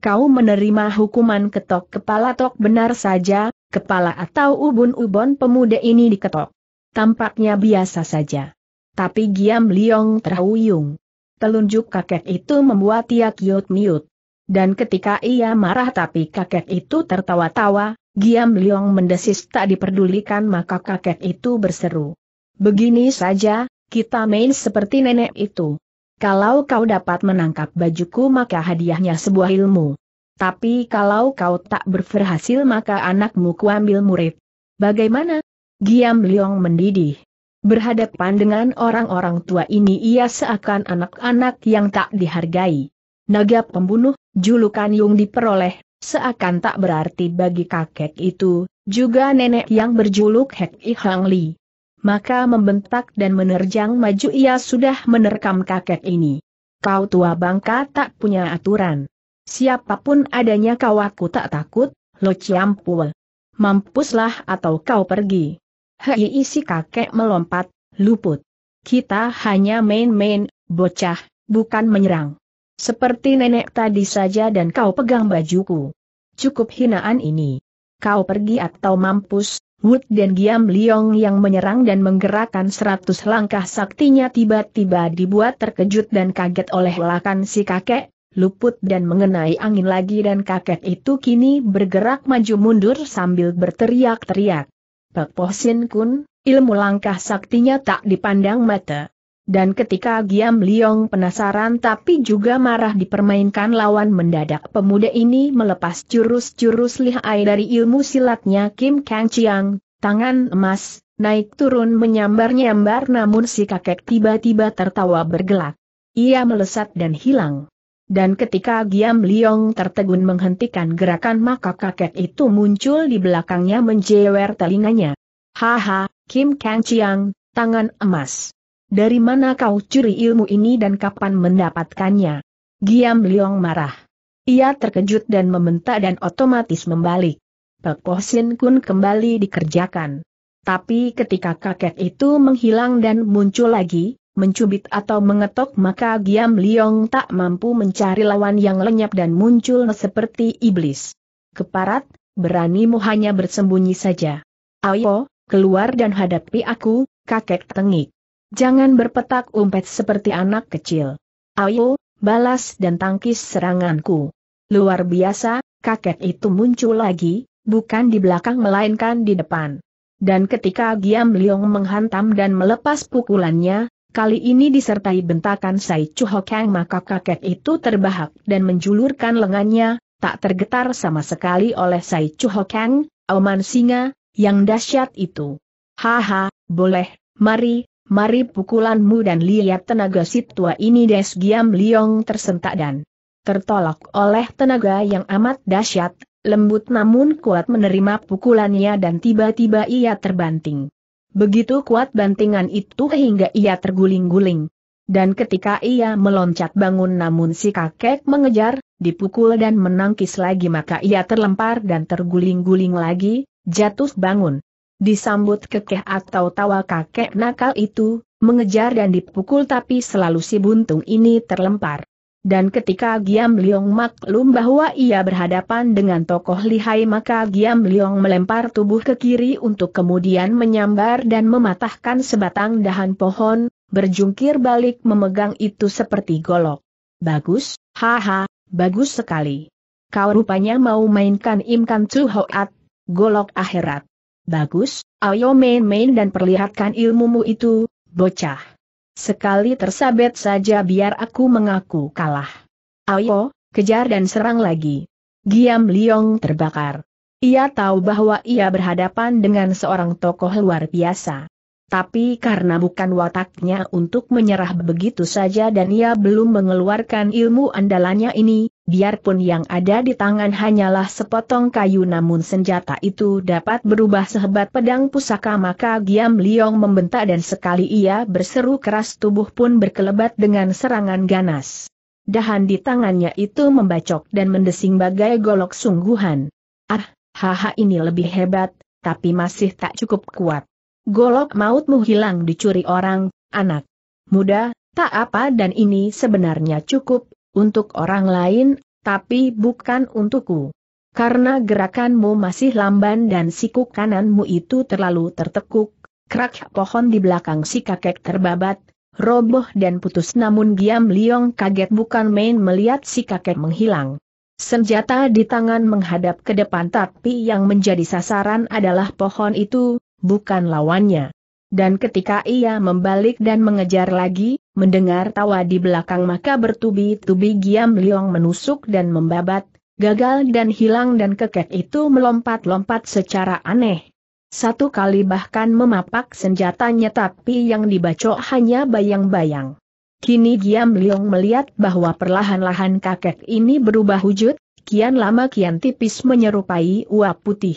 Kau menerima hukuman ketok kepala tok benar saja, kepala atau ubun ubun pemuda ini diketok. Tampaknya biasa saja. Tapi Giam Liong terhuyung. Telunjuk kakek itu membuat ia kiut miut. Dan ketika ia marah tapi kakek itu tertawa-tawa, Giam Liong mendesis tak diperdulikan maka kakek itu berseru. Begini saja, kita main seperti nenek itu. Kalau kau dapat menangkap bajuku maka hadiahnya sebuah ilmu. Tapi kalau kau tak berhasil maka anakmu kuambil murid. Bagaimana? Giam Liong mendidih. Berhadapan dengan orang-orang tua ini ia seakan anak-anak yang tak dihargai. Naga pembunuh, julukan Yung diperoleh, seakan tak berarti bagi kakek itu, juga nenek yang berjuluk Hek Ihang Hang Li maka membentak dan menerjang maju ia sudah menerkam kakek ini. Kau tua bangka tak punya aturan. Siapapun adanya kau aku tak takut, lo ciampul. Mampuslah atau kau pergi. Hei isi kakek melompat, luput. Kita hanya main-main, bocah, bukan menyerang. Seperti nenek tadi saja dan kau pegang bajuku. Cukup hinaan ini. Kau pergi atau mampus, Wood dan Giam Liong yang menyerang dan menggerakkan seratus langkah saktinya tiba-tiba dibuat terkejut dan kaget oleh lakan si kakek, luput dan mengenai angin lagi dan kakek itu kini bergerak maju mundur sambil berteriak-teriak. Pek Pohsin Kun, ilmu langkah saktinya tak dipandang mata. Dan ketika Giam Liong penasaran tapi juga marah dipermainkan lawan mendadak pemuda ini melepas jurus-jurus lihai dari ilmu silatnya Kim Kang Chiang, tangan emas, naik turun menyambar-nyambar namun si kakek tiba-tiba tertawa bergelak. Ia melesat dan hilang. Dan ketika Giam Liong tertegun menghentikan gerakan maka kakek itu muncul di belakangnya menjewer telinganya. Haha, Kim Kang Chiang, tangan emas. Dari mana kau curi ilmu ini dan kapan mendapatkannya? Giam Liong marah. Ia terkejut dan membentak dan otomatis membalik. Pekosin Kun kembali dikerjakan. Tapi ketika kakek itu menghilang dan muncul lagi, mencubit atau mengetok maka Giam Liong tak mampu mencari lawan yang lenyap dan muncul seperti iblis. Keparat, beranimu hanya bersembunyi saja. Ayo, keluar dan hadapi aku, kakek tengik. Jangan berpetak umpet seperti anak kecil. Ayo, balas dan tangkis seranganku. Luar biasa, kakek itu muncul lagi, bukan di belakang melainkan di depan. Dan ketika Giam Liong menghantam dan melepas pukulannya, kali ini disertai bentakan Sai Chu Hokeng maka kakek itu terbahak dan menjulurkan lengannya, tak tergetar sama sekali oleh Sai Chu Hokeng, auman singa, yang dahsyat itu. Haha, boleh, mari, mari pukulanmu dan lihat tenaga si tua ini Des Giam Liong tersentak dan tertolak oleh tenaga yang amat dahsyat, lembut namun kuat menerima pukulannya dan tiba-tiba ia terbanting. Begitu kuat bantingan itu hingga ia terguling-guling. Dan ketika ia meloncat bangun namun si kakek mengejar, dipukul dan menangkis lagi maka ia terlempar dan terguling-guling lagi, jatuh bangun. Disambut kekeh atau tawa kakek nakal itu, mengejar dan dipukul tapi selalu si buntung ini terlempar. Dan ketika Giam Liong maklum bahwa ia berhadapan dengan tokoh lihai maka Giam Liong melempar tubuh ke kiri untuk kemudian menyambar dan mematahkan sebatang dahan pohon, berjungkir balik memegang itu seperti golok. Bagus, haha, bagus sekali. Kau rupanya mau mainkan imkan cuhoat, golok akhirat. Bagus, ayo main-main dan perlihatkan ilmumu itu, bocah. Sekali tersabet saja biar aku mengaku kalah. Ayo, kejar dan serang lagi. Giam Liong terbakar. Ia tahu bahwa ia berhadapan dengan seorang tokoh luar biasa tapi karena bukan wataknya untuk menyerah begitu saja dan ia belum mengeluarkan ilmu andalannya ini, biarpun yang ada di tangan hanyalah sepotong kayu namun senjata itu dapat berubah sehebat pedang pusaka maka Giam Liong membentak dan sekali ia berseru keras tubuh pun berkelebat dengan serangan ganas. Dahan di tangannya itu membacok dan mendesing bagai golok sungguhan. Ah, haha ini lebih hebat, tapi masih tak cukup kuat golok mautmu hilang dicuri orang, anak muda, tak apa dan ini sebenarnya cukup, untuk orang lain, tapi bukan untukku. Karena gerakanmu masih lamban dan siku kananmu itu terlalu tertekuk, krak pohon di belakang si kakek terbabat, roboh dan putus namun Giam Liong kaget bukan main melihat si kakek menghilang. Senjata di tangan menghadap ke depan tapi yang menjadi sasaran adalah pohon itu, bukan lawannya. Dan ketika ia membalik dan mengejar lagi, mendengar tawa di belakang maka bertubi-tubi Giam Liong menusuk dan membabat, gagal dan hilang dan kekek itu melompat-lompat secara aneh. Satu kali bahkan memapak senjatanya tapi yang dibacok hanya bayang-bayang. Kini Giam Liong melihat bahwa perlahan-lahan kakek ini berubah wujud, kian lama kian tipis menyerupai uap putih.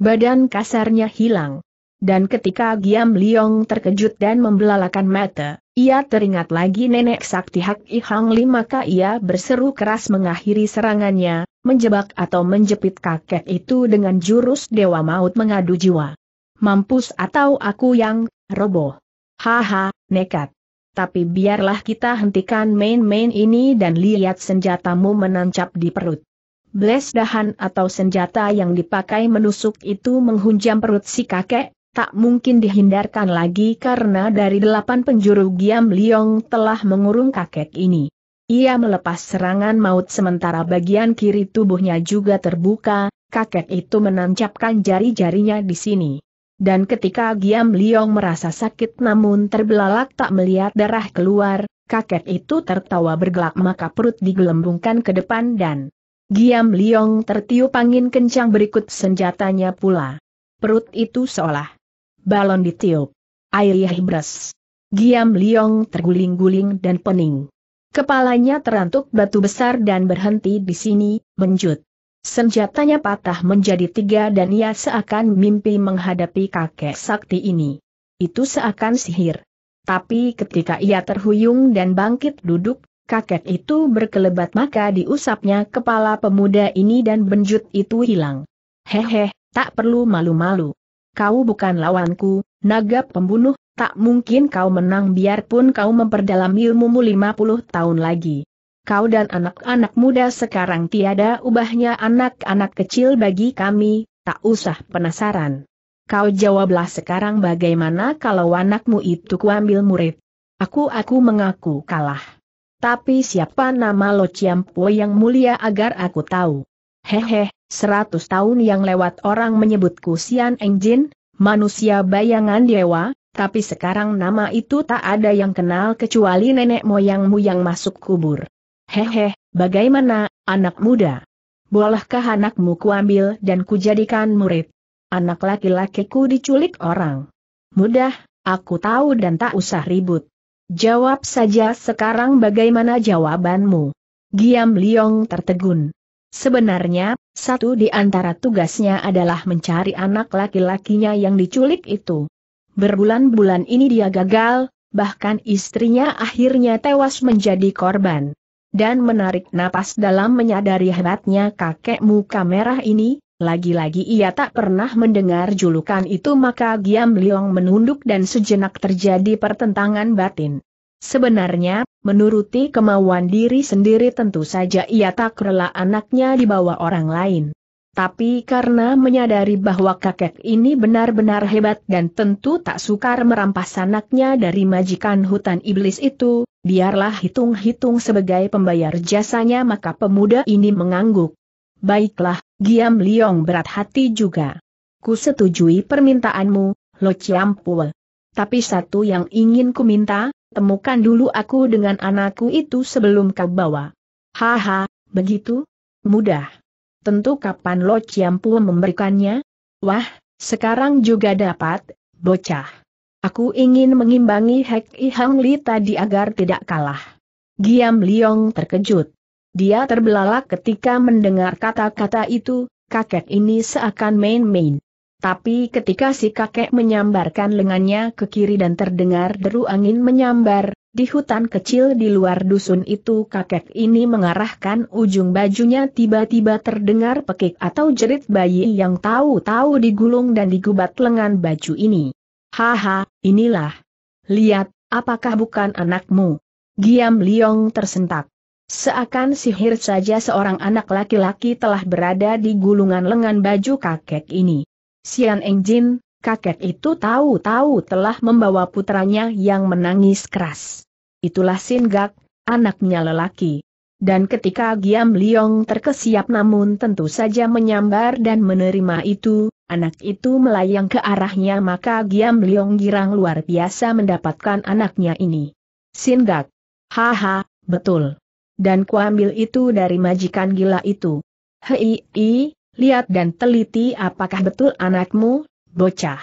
Badan kasarnya hilang dan ketika Giam Liong terkejut dan membelalakan mata, ia teringat lagi nenek sakti Hak Ihang Li maka ia berseru keras mengakhiri serangannya, menjebak atau menjepit kakek itu dengan jurus Dewa Maut mengadu jiwa. Mampus atau aku yang roboh. Haha, nekat. Tapi biarlah kita hentikan main-main ini dan lihat senjatamu menancap di perut. Bles dahan atau senjata yang dipakai menusuk itu menghunjam perut si kakek, tak mungkin dihindarkan lagi karena dari delapan penjuru Giam Liong telah mengurung kakek ini. Ia melepas serangan maut sementara bagian kiri tubuhnya juga terbuka, kakek itu menancapkan jari-jarinya di sini. Dan ketika Giam Liong merasa sakit namun terbelalak tak melihat darah keluar, kakek itu tertawa bergelak maka perut digelembungkan ke depan dan Giam Liong tertiup angin kencang berikut senjatanya pula. Perut itu seolah balon ditiup. Air beres. Giam Liong terguling-guling dan pening. Kepalanya terantuk batu besar dan berhenti di sini, menjut. Senjatanya patah menjadi tiga dan ia seakan mimpi menghadapi kakek sakti ini. Itu seakan sihir. Tapi ketika ia terhuyung dan bangkit duduk, kakek itu berkelebat maka diusapnya kepala pemuda ini dan benjut itu hilang. Hehe, tak perlu malu-malu kau bukan lawanku, naga pembunuh, tak mungkin kau menang biarpun kau memperdalam ilmumu 50 tahun lagi. Kau dan anak-anak muda sekarang tiada ubahnya anak-anak kecil bagi kami, tak usah penasaran. Kau jawablah sekarang bagaimana kalau anakmu itu kuambil murid. Aku-aku mengaku kalah. Tapi siapa nama Lo Ciampo yang mulia agar aku tahu? Hehe, Seratus tahun yang lewat orang menyebutku Sian Engjin, manusia bayangan dewa, tapi sekarang nama itu tak ada yang kenal kecuali nenek moyangmu yang masuk kubur. Hehe, bagaimana, anak muda? Bolehkah anakmu kuambil dan kujadikan murid? Anak laki-lakiku diculik orang. Mudah, aku tahu dan tak usah ribut. Jawab saja sekarang bagaimana jawabanmu. Giam Liong tertegun. Sebenarnya, satu di antara tugasnya adalah mencari anak laki-lakinya yang diculik itu. Berbulan-bulan ini dia gagal, bahkan istrinya akhirnya tewas menjadi korban. Dan menarik napas dalam menyadari hebatnya kakek muka merah ini, lagi-lagi ia tak pernah mendengar julukan itu maka Giam Liong menunduk dan sejenak terjadi pertentangan batin. Sebenarnya, menuruti kemauan diri sendiri tentu saja ia tak rela anaknya dibawa orang lain. Tapi karena menyadari bahwa kakek ini benar-benar hebat dan tentu tak sukar merampas anaknya dari majikan hutan iblis itu, biarlah hitung-hitung sebagai pembayar jasanya maka pemuda ini mengangguk. Baiklah, Giam Liong berat hati juga. Ku setujui permintaanmu, Lo Chiampul. Tapi satu yang ingin ku minta, temukan dulu aku dengan anakku itu sebelum kau bawa. Haha, begitu? Mudah. Tentu kapan Lo Ciampu memberikannya? Wah, sekarang juga dapat, bocah. Aku ingin mengimbangi Hek I Hang Li tadi agar tidak kalah. Giam Liong terkejut. Dia terbelalak ketika mendengar kata-kata itu, kakek ini seakan main-main. Tapi ketika si kakek menyambarkan lengannya ke kiri dan terdengar deru angin menyambar, di hutan kecil di luar dusun itu kakek ini mengarahkan ujung bajunya tiba-tiba terdengar pekik atau jerit bayi yang tahu-tahu digulung dan digubat lengan baju ini. Haha, inilah. Lihat, apakah bukan anakmu? Giam Liong tersentak. Seakan sihir saja seorang anak laki-laki telah berada di gulungan lengan baju kakek ini. Sian Engjin, kakek itu tahu-tahu telah membawa putranya yang menangis keras. Itulah Singgak, anaknya lelaki. Dan ketika Giam Liong terkesiap namun tentu saja menyambar dan menerima itu, anak itu melayang ke arahnya maka Giam Liong girang luar biasa mendapatkan anaknya ini. Singgak. Haha, betul. Dan kuambil itu dari majikan gila itu. Hei, lihat dan teliti apakah betul anakmu, bocah.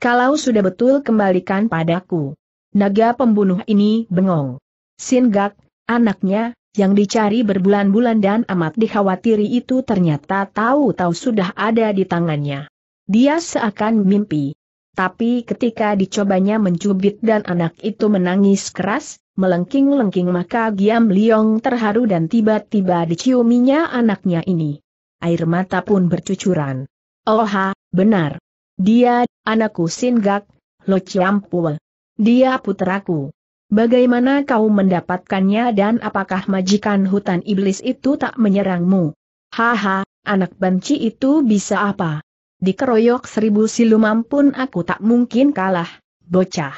Kalau sudah betul kembalikan padaku. Naga pembunuh ini bengong. Singak, anaknya, yang dicari berbulan-bulan dan amat dikhawatiri itu ternyata tahu-tahu sudah ada di tangannya. Dia seakan mimpi. Tapi ketika dicobanya mencubit dan anak itu menangis keras, melengking-lengking maka Giam Liong terharu dan tiba-tiba diciuminya anaknya ini air mata pun bercucuran. Oha, benar. Dia, anakku Singak, Lo Chiampue. Dia putraku. Bagaimana kau mendapatkannya dan apakah majikan hutan iblis itu tak menyerangmu? Haha, anak banci itu bisa apa? Dikeroyok seribu siluman pun aku tak mungkin kalah, bocah.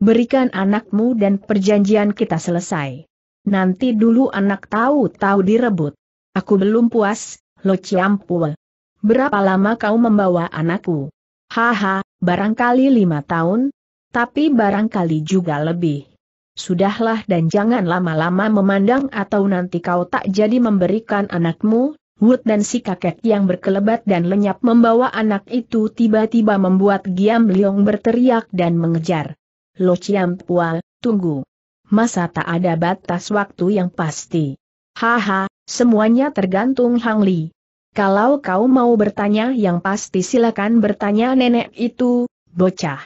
Berikan anakmu dan perjanjian kita selesai. Nanti dulu anak tahu-tahu direbut. Aku belum puas, Lo Ciampul. Berapa lama kau membawa anakku? Haha, barangkali lima tahun, tapi barangkali juga lebih. Sudahlah dan jangan lama-lama memandang atau nanti kau tak jadi memberikan anakmu, Wood dan si kakek yang berkelebat dan lenyap membawa anak itu tiba-tiba membuat Giam Leong berteriak dan mengejar. Lo Ciampua, tunggu. Masa tak ada batas waktu yang pasti. Haha, semuanya tergantung Hang Li. Kalau kau mau bertanya yang pasti silakan bertanya nenek itu, bocah.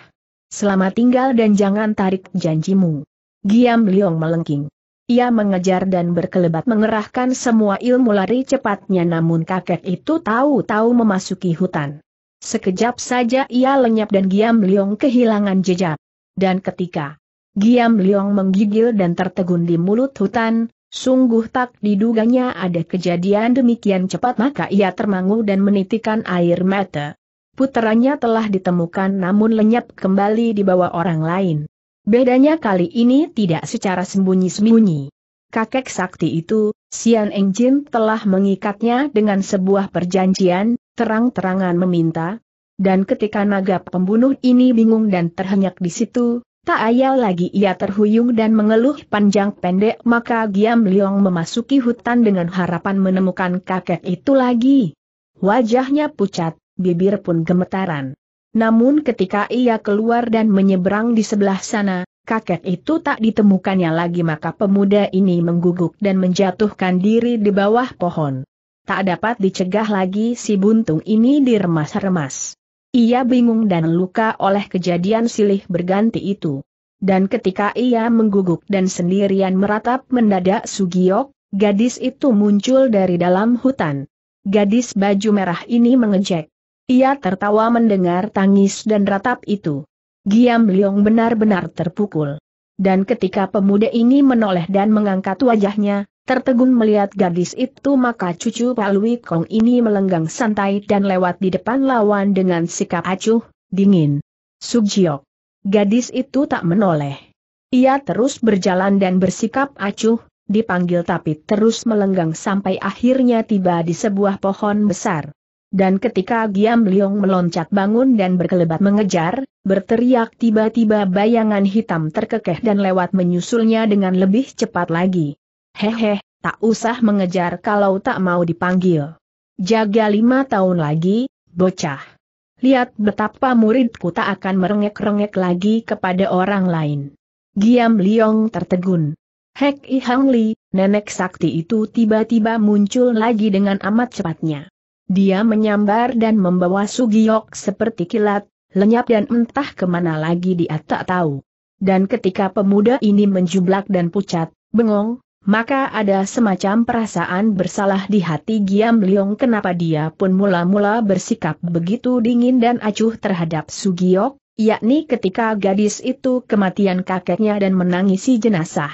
Selamat tinggal dan jangan tarik janjimu. Giam Liong melengking. Ia mengejar dan berkelebat mengerahkan semua ilmu lari cepatnya namun kakek itu tahu-tahu memasuki hutan. Sekejap saja ia lenyap dan Giam Liong kehilangan jejak. Dan ketika Giam Liong menggigil dan tertegun di mulut hutan, Sungguh tak diduganya ada kejadian demikian cepat maka ia termangu dan menitikan air mata. Puteranya telah ditemukan namun lenyap kembali di bawah orang lain. Bedanya kali ini tidak secara sembunyi-sembunyi. Kakek sakti itu, Sian Engjin telah mengikatnya dengan sebuah perjanjian, terang-terangan meminta, dan ketika naga pembunuh ini bingung dan terhenyak di situ, Tak ayal lagi ia terhuyung dan mengeluh panjang pendek maka Giam Liong memasuki hutan dengan harapan menemukan kakek itu lagi. Wajahnya pucat, bibir pun gemetaran. Namun ketika ia keluar dan menyeberang di sebelah sana, kakek itu tak ditemukannya lagi maka pemuda ini mengguguk dan menjatuhkan diri di bawah pohon. Tak dapat dicegah lagi si buntung ini diremas-remas. Ia bingung dan luka oleh kejadian silih berganti itu. Dan ketika ia mengguguk dan sendirian meratap mendadak Sugiok, gadis itu muncul dari dalam hutan. Gadis baju merah ini mengejek. Ia tertawa mendengar tangis dan ratap itu. Giam Liong benar-benar terpukul. Dan ketika pemuda ini menoleh dan mengangkat wajahnya, Tertegun melihat gadis itu maka cucu Pak Lui Kong ini melenggang santai dan lewat di depan lawan dengan sikap acuh, dingin. Sugjiok. Gadis itu tak menoleh. Ia terus berjalan dan bersikap acuh, dipanggil tapi terus melenggang sampai akhirnya tiba di sebuah pohon besar. Dan ketika Giam Liong meloncat bangun dan berkelebat mengejar, berteriak tiba-tiba bayangan hitam terkekeh dan lewat menyusulnya dengan lebih cepat lagi. Hehe, tak usah mengejar kalau tak mau dipanggil. Jaga lima tahun lagi, bocah. Lihat betapa muridku tak akan merengek-rengek lagi kepada orang lain. Giam Liong tertegun. Hek I Hang Li, nenek sakti itu tiba-tiba muncul lagi dengan amat cepatnya. Dia menyambar dan membawa Sugiyok seperti kilat, lenyap dan entah kemana lagi dia tak tahu. Dan ketika pemuda ini menjublak dan pucat, bengong, maka ada semacam perasaan bersalah di hati Giam Liong kenapa dia pun mula-mula bersikap begitu dingin dan acuh terhadap Sugiok, yakni ketika gadis itu kematian kakeknya dan menangisi jenazah.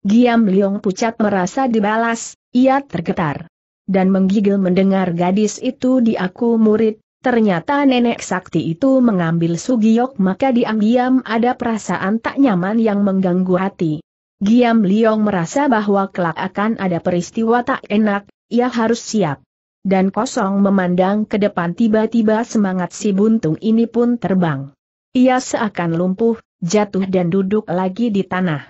Giam Liong pucat merasa dibalas, ia tergetar. Dan menggigil mendengar gadis itu diaku murid, ternyata nenek sakti itu mengambil Sugiok maka diam-diam ada perasaan tak nyaman yang mengganggu hati. Giam Liong merasa bahwa kelak akan ada peristiwa tak enak, ia harus siap. Dan kosong memandang ke depan tiba-tiba semangat si buntung ini pun terbang. Ia seakan lumpuh, jatuh dan duduk lagi di tanah.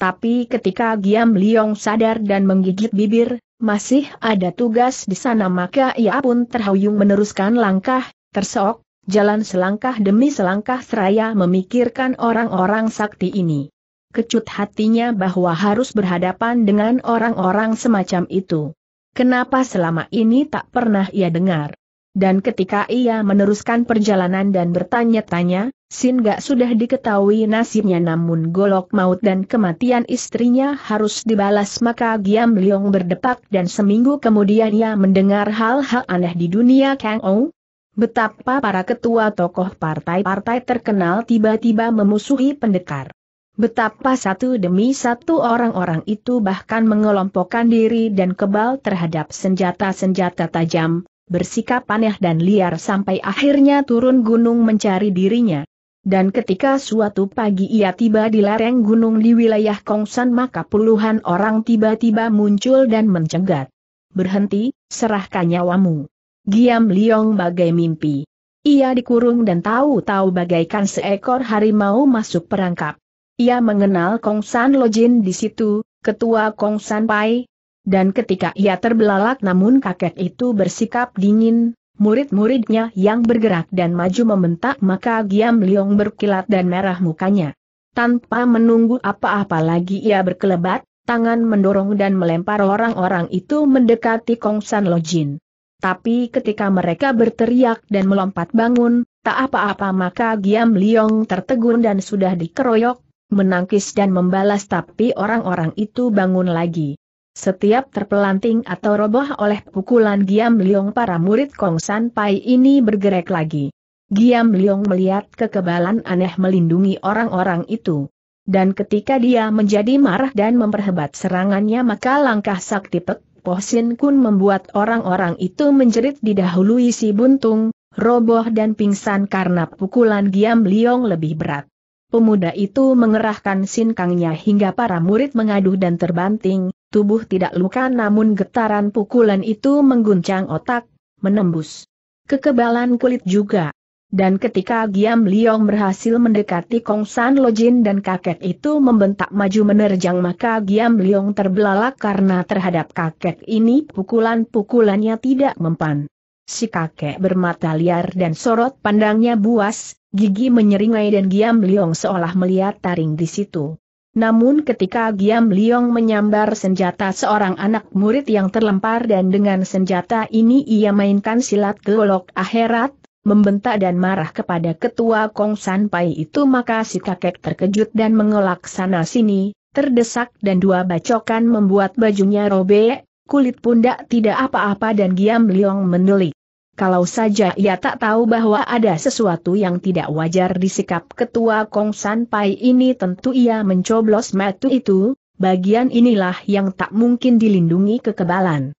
Tapi ketika Giam Liong sadar dan menggigit bibir, masih ada tugas di sana maka ia pun terhuyung meneruskan langkah, tersok, jalan selangkah demi selangkah seraya memikirkan orang-orang sakti ini kecut hatinya bahwa harus berhadapan dengan orang-orang semacam itu. Kenapa selama ini tak pernah ia dengar? Dan ketika ia meneruskan perjalanan dan bertanya-tanya, sin gak sudah diketahui nasibnya namun golok maut dan kematian istrinya harus dibalas maka Giam Leong berdepak dan seminggu kemudian ia mendengar hal-hal aneh di dunia Kang Ou. Betapa para ketua tokoh partai-partai terkenal tiba-tiba memusuhi pendekar. Betapa satu demi satu orang-orang itu bahkan mengelompokkan diri dan kebal terhadap senjata-senjata tajam, bersikap aneh dan liar sampai akhirnya turun gunung mencari dirinya. Dan ketika suatu pagi ia tiba di lereng gunung di wilayah Kongsan maka puluhan orang tiba-tiba muncul dan mencegat. Berhenti, serahkan nyawamu. Giam Liong bagai mimpi. Ia dikurung dan tahu-tahu bagaikan seekor harimau masuk perangkap. Ia mengenal Kong San Lojin di situ, ketua Kong San Pai. Dan ketika ia terbelalak namun kakek itu bersikap dingin, murid-muridnya yang bergerak dan maju membentak maka Giam Liong berkilat dan merah mukanya. Tanpa menunggu apa-apa lagi ia berkelebat, tangan mendorong dan melempar orang-orang itu mendekati Kong San Lojin. Tapi ketika mereka berteriak dan melompat bangun, tak apa-apa maka Giam Liong tertegun dan sudah dikeroyok, menangkis dan membalas tapi orang-orang itu bangun lagi. Setiap terpelanting atau roboh oleh pukulan Giam Liong para murid Kong San Pai ini bergerak lagi. Giam Liong melihat kekebalan aneh melindungi orang-orang itu. Dan ketika dia menjadi marah dan memperhebat serangannya maka langkah sakti Pek Posin Kun membuat orang-orang itu menjerit didahului si buntung, roboh dan pingsan karena pukulan Giam Liong lebih berat. Pemuda itu mengerahkan sinkangnya hingga para murid mengaduh dan terbanting, tubuh tidak luka namun getaran pukulan itu mengguncang otak, menembus kekebalan kulit juga. Dan ketika Giam Liong berhasil mendekati Kong San Lojin dan kakek itu membentak maju menerjang maka Giam Liong terbelalak karena terhadap kakek ini pukulan-pukulannya tidak mempan. Si kakek bermata liar dan sorot pandangnya buas, Gigi menyeringai dan Giam Liong seolah melihat taring di situ. Namun ketika Giam Liong menyambar senjata seorang anak murid yang terlempar dan dengan senjata ini ia mainkan silat golok akhirat, membentak dan marah kepada ketua Kong San Pai itu maka si kakek terkejut dan mengelak sana sini, terdesak dan dua bacokan membuat bajunya robek, kulit pundak tidak apa-apa dan Giam Liong menelik kalau saja ia tak tahu bahwa ada sesuatu yang tidak wajar di sikap ketua Kong San Pai ini tentu ia mencoblos metu itu, bagian inilah yang tak mungkin dilindungi kekebalan.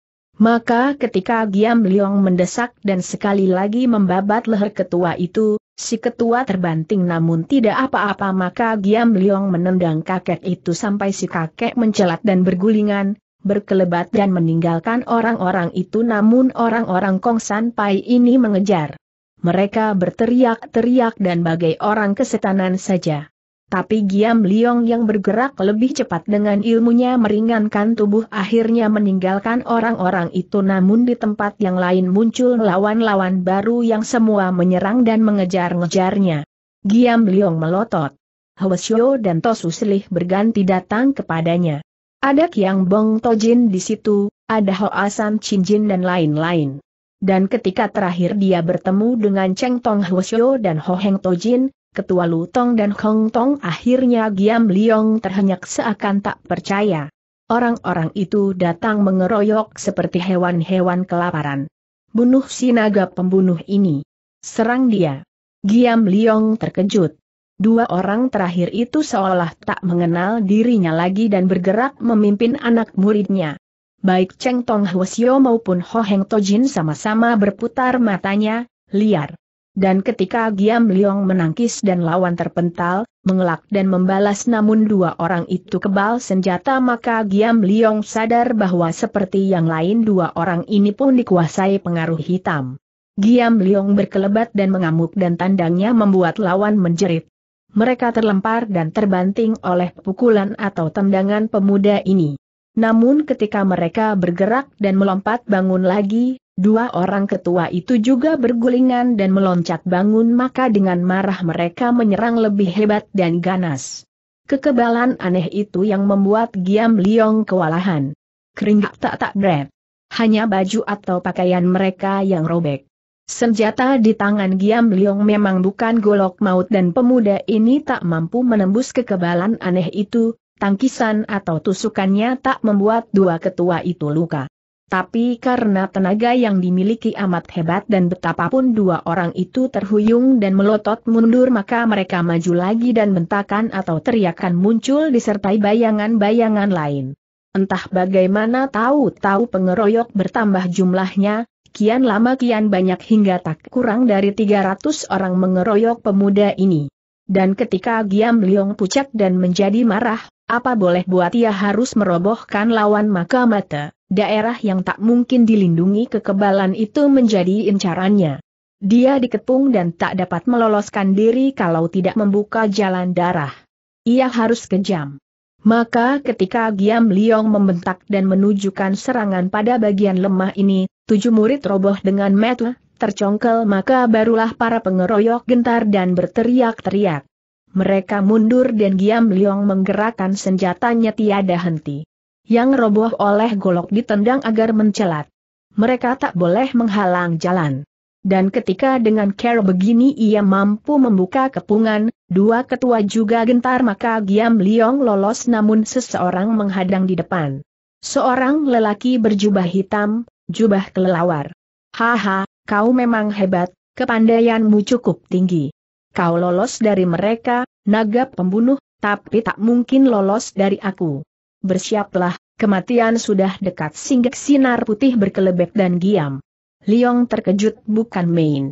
Maka ketika Giam Liang mendesak dan sekali lagi membabat leher ketua itu, si ketua terbanting namun tidak apa-apa maka Giam Liang menendang kakek itu sampai si kakek mencelat dan bergulingan, berkelebat dan meninggalkan orang-orang itu namun orang-orang Kong San Pai ini mengejar. Mereka berteriak-teriak dan bagai orang kesetanan saja. Tapi Giam Liong yang bergerak lebih cepat dengan ilmunya meringankan tubuh akhirnya meninggalkan orang-orang itu namun di tempat yang lain muncul lawan-lawan baru yang semua menyerang dan mengejar-ngejarnya. Giam Liong melotot. Hwasyo dan Tosu Silih berganti datang kepadanya. Ada Kiang Bong Tojin di situ, ada Hoasan Chinjin dan lain-lain. Dan ketika terakhir dia bertemu dengan Cheng Tong Hwasyo dan Ho Heng Tojin, Ketua Lu Tong dan Hong Tong akhirnya Giam Liong terhenyak seakan tak percaya. Orang-orang itu datang mengeroyok seperti hewan-hewan kelaparan. Bunuh si naga pembunuh ini. Serang dia. Giam Liong terkejut. Dua orang terakhir itu seolah tak mengenal dirinya lagi dan bergerak memimpin anak muridnya. Baik Cheng Tong Hwasyo maupun Ho Heng Tojin sama-sama berputar matanya, liar. Dan ketika Giam Liong menangkis dan lawan terpental, mengelak dan membalas namun dua orang itu kebal senjata maka Giam Liong sadar bahwa seperti yang lain dua orang ini pun dikuasai pengaruh hitam. Giam Liong berkelebat dan mengamuk dan tandangnya membuat lawan menjerit mereka terlempar dan terbanting oleh pukulan atau tendangan pemuda ini. Namun ketika mereka bergerak dan melompat bangun lagi, dua orang ketua itu juga bergulingan dan meloncat bangun maka dengan marah mereka menyerang lebih hebat dan ganas. Kekebalan aneh itu yang membuat Giam Liong kewalahan. Keringat tak tak berat, Hanya baju atau pakaian mereka yang robek. Senjata di tangan Giam Liong memang bukan golok maut dan pemuda ini tak mampu menembus kekebalan aneh itu, tangkisan atau tusukannya tak membuat dua ketua itu luka. Tapi karena tenaga yang dimiliki amat hebat dan betapapun dua orang itu terhuyung dan melotot mundur maka mereka maju lagi dan bentakan atau teriakan muncul disertai bayangan-bayangan lain. Entah bagaimana tahu-tahu pengeroyok bertambah jumlahnya, kian lama kian banyak hingga tak kurang dari 300 orang mengeroyok pemuda ini. Dan ketika Giam Liong pucat dan menjadi marah, apa boleh buat ia harus merobohkan lawan maka mata, daerah yang tak mungkin dilindungi kekebalan itu menjadi incarannya. Dia dikepung dan tak dapat meloloskan diri kalau tidak membuka jalan darah. Ia harus kejam. Maka ketika Giam Liong membentak dan menunjukkan serangan pada bagian lemah ini, tujuh murid roboh dengan metu, tercongkel maka barulah para pengeroyok gentar dan berteriak-teriak. Mereka mundur dan Giam Liong menggerakkan senjatanya tiada henti. Yang roboh oleh golok ditendang agar mencelat. Mereka tak boleh menghalang jalan. Dan ketika dengan care begini ia mampu membuka kepungan, dua ketua juga gentar maka Giam Liong lolos namun seseorang menghadang di depan. Seorang lelaki berjubah hitam, jubah kelelawar. Haha, kau memang hebat, kepandaianmu cukup tinggi. Kau lolos dari mereka, naga pembunuh, tapi tak mungkin lolos dari aku. Bersiaplah, kematian sudah dekat singgah sinar putih berkelebek dan diam. Liong terkejut bukan main.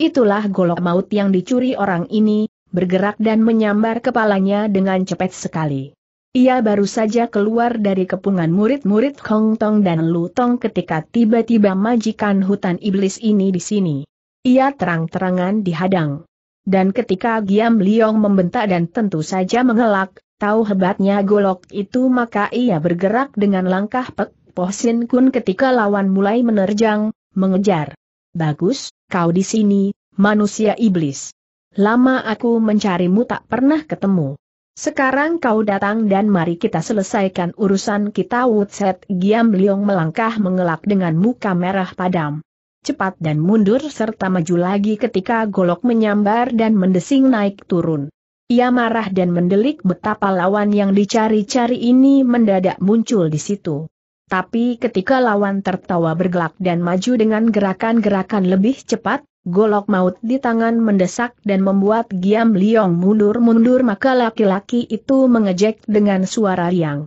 Itulah golok maut yang dicuri orang ini, bergerak dan menyambar kepalanya dengan cepat sekali. Ia baru saja keluar dari kepungan murid-murid Hong Tong dan Lu Tong ketika tiba-tiba majikan hutan iblis ini di sini. Ia terang-terangan dihadang. Dan ketika Giam Liong membentak dan tentu saja mengelak, tahu hebatnya golok itu maka ia bergerak dengan langkah pek Posin Kun ketika lawan mulai menerjang, mengejar. Bagus, kau di sini, manusia iblis. Lama aku mencarimu tak pernah ketemu. Sekarang kau datang dan mari kita selesaikan urusan kita Wutset Giam Liong melangkah mengelak dengan muka merah padam. Cepat dan mundur serta maju lagi ketika golok menyambar dan mendesing naik turun. Ia marah dan mendelik betapa lawan yang dicari-cari ini mendadak muncul di situ. Tapi ketika lawan tertawa bergelak dan maju dengan gerakan-gerakan lebih cepat, golok maut di tangan mendesak dan membuat Giam Liong mundur-mundur maka laki-laki itu mengejek dengan suara riang.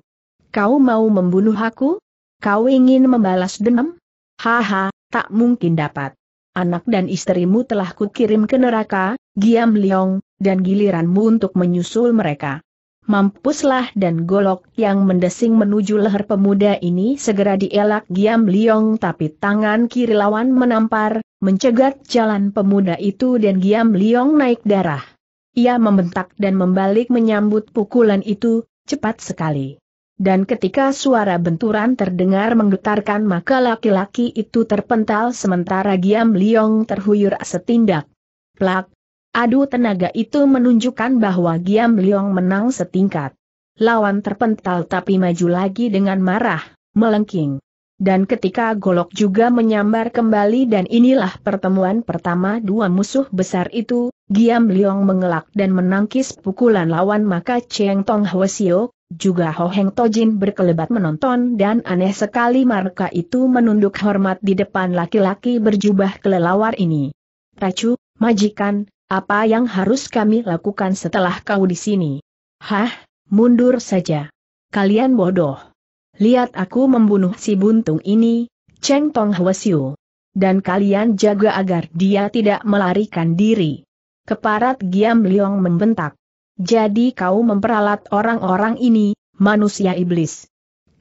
Kau mau membunuh aku? Kau ingin membalas dendam? Haha, tak mungkin dapat. Anak dan istrimu telah kukirim ke neraka, Giam Liong, dan giliranmu untuk menyusul mereka mampuslah dan golok yang mendesing menuju leher pemuda ini segera dielak Giam Liong tapi tangan kiri lawan menampar, mencegat jalan pemuda itu dan Giam Liong naik darah. Ia membentak dan membalik menyambut pukulan itu, cepat sekali. Dan ketika suara benturan terdengar menggetarkan maka laki-laki itu terpental sementara Giam Liong terhuyur setindak. Plak, Adu tenaga itu menunjukkan bahwa Giam Liong menang setingkat. Lawan terpental tapi maju lagi dengan marah, melengking. Dan ketika golok juga menyambar kembali dan inilah pertemuan pertama dua musuh besar itu, Giam Liong mengelak dan menangkis pukulan lawan maka Cheng Tong Hwasio, juga Ho Heng Tojin berkelebat menonton dan aneh sekali mereka itu menunduk hormat di depan laki-laki berjubah kelelawar ini. Racu, majikan, apa yang harus kami lakukan setelah kau di sini? Hah, mundur saja. Kalian bodoh. Lihat aku membunuh si buntung ini, Cheng Tong Hwasyu. Dan kalian jaga agar dia tidak melarikan diri. Keparat Giam Liong membentak. Jadi kau memperalat orang-orang ini, manusia iblis.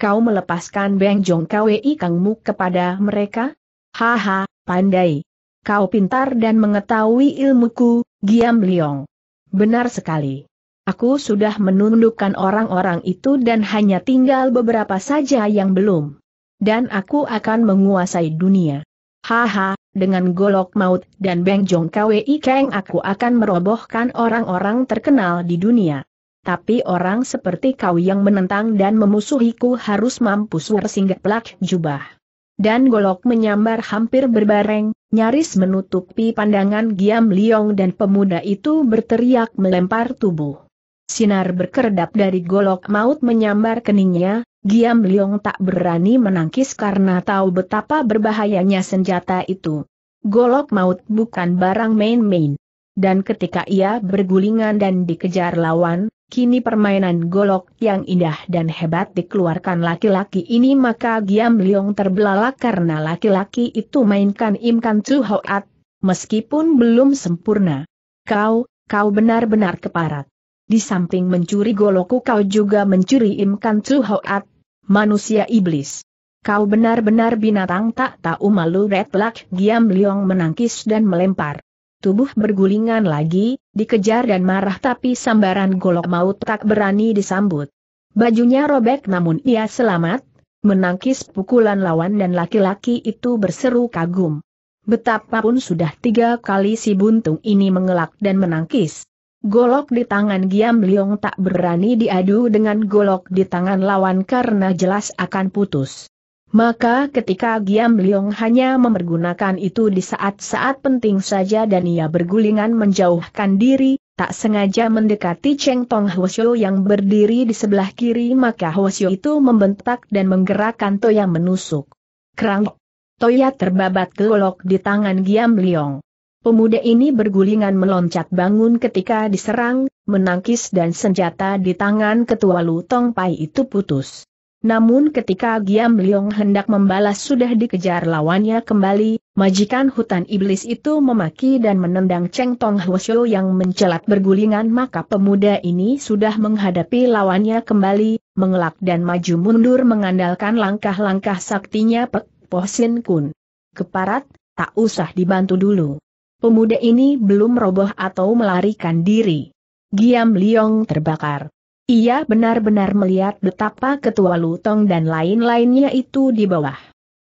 Kau melepaskan Beng Jong Kwe Kangmu kepada mereka? Haha, pandai kau pintar dan mengetahui ilmuku, Giam Liong. Benar sekali. Aku sudah menundukkan orang-orang itu dan hanya tinggal beberapa saja yang belum. Dan aku akan menguasai dunia. Haha, dengan golok maut dan bengjong KWI Kwei Kang aku akan merobohkan orang-orang terkenal di dunia. Tapi orang seperti kau yang menentang dan memusuhiku harus mampus singgah pelak jubah dan golok menyambar hampir berbareng, nyaris menutupi pandangan Giam Liong dan pemuda itu berteriak melempar tubuh. Sinar berkerdap dari golok maut menyambar keningnya, Giam Liong tak berani menangkis karena tahu betapa berbahayanya senjata itu. Golok maut bukan barang main-main. Dan ketika ia bergulingan dan dikejar lawan, Kini permainan golok yang indah dan hebat dikeluarkan laki-laki ini maka Giam Liong terbelalak karena laki-laki itu mainkan imkan Chu Hoat, meskipun belum sempurna. Kau, kau benar-benar keparat. Di samping mencuri golokku kau juga mencuri imkan Chu Hoat, manusia iblis. Kau benar-benar binatang tak tahu malu Red Black Giam Liong menangkis dan melempar. Tubuh bergulingan lagi, dikejar dan marah tapi sambaran golok maut tak berani disambut. Bajunya robek namun ia selamat, menangkis pukulan lawan dan laki-laki itu berseru kagum. Betapapun sudah tiga kali si buntung ini mengelak dan menangkis. Golok di tangan Giam Liong tak berani diadu dengan golok di tangan lawan karena jelas akan putus. Maka ketika Giam Liong hanya memergunakan itu di saat-saat penting saja dan ia bergulingan menjauhkan diri, tak sengaja mendekati Cheng Tong Hwasyo yang berdiri di sebelah kiri maka Hwasyo itu membentak dan menggerakkan toya menusuk. Kerang! Toya terbabat gelok di tangan Giam Liong. Pemuda ini bergulingan meloncat bangun ketika diserang, menangkis dan senjata di tangan ketua Lu Tong Pai itu putus. Namun ketika Giam Liong hendak membalas sudah dikejar lawannya kembali, majikan hutan iblis itu memaki dan menendang Cheng Tong Hwasyo yang mencelat bergulingan maka pemuda ini sudah menghadapi lawannya kembali, mengelak dan maju mundur mengandalkan langkah-langkah saktinya Pek Sin Kun. Keparat, tak usah dibantu dulu. Pemuda ini belum roboh atau melarikan diri. Giam Liong terbakar. Ia benar-benar melihat betapa ketua Lutong dan lain-lainnya itu di bawah.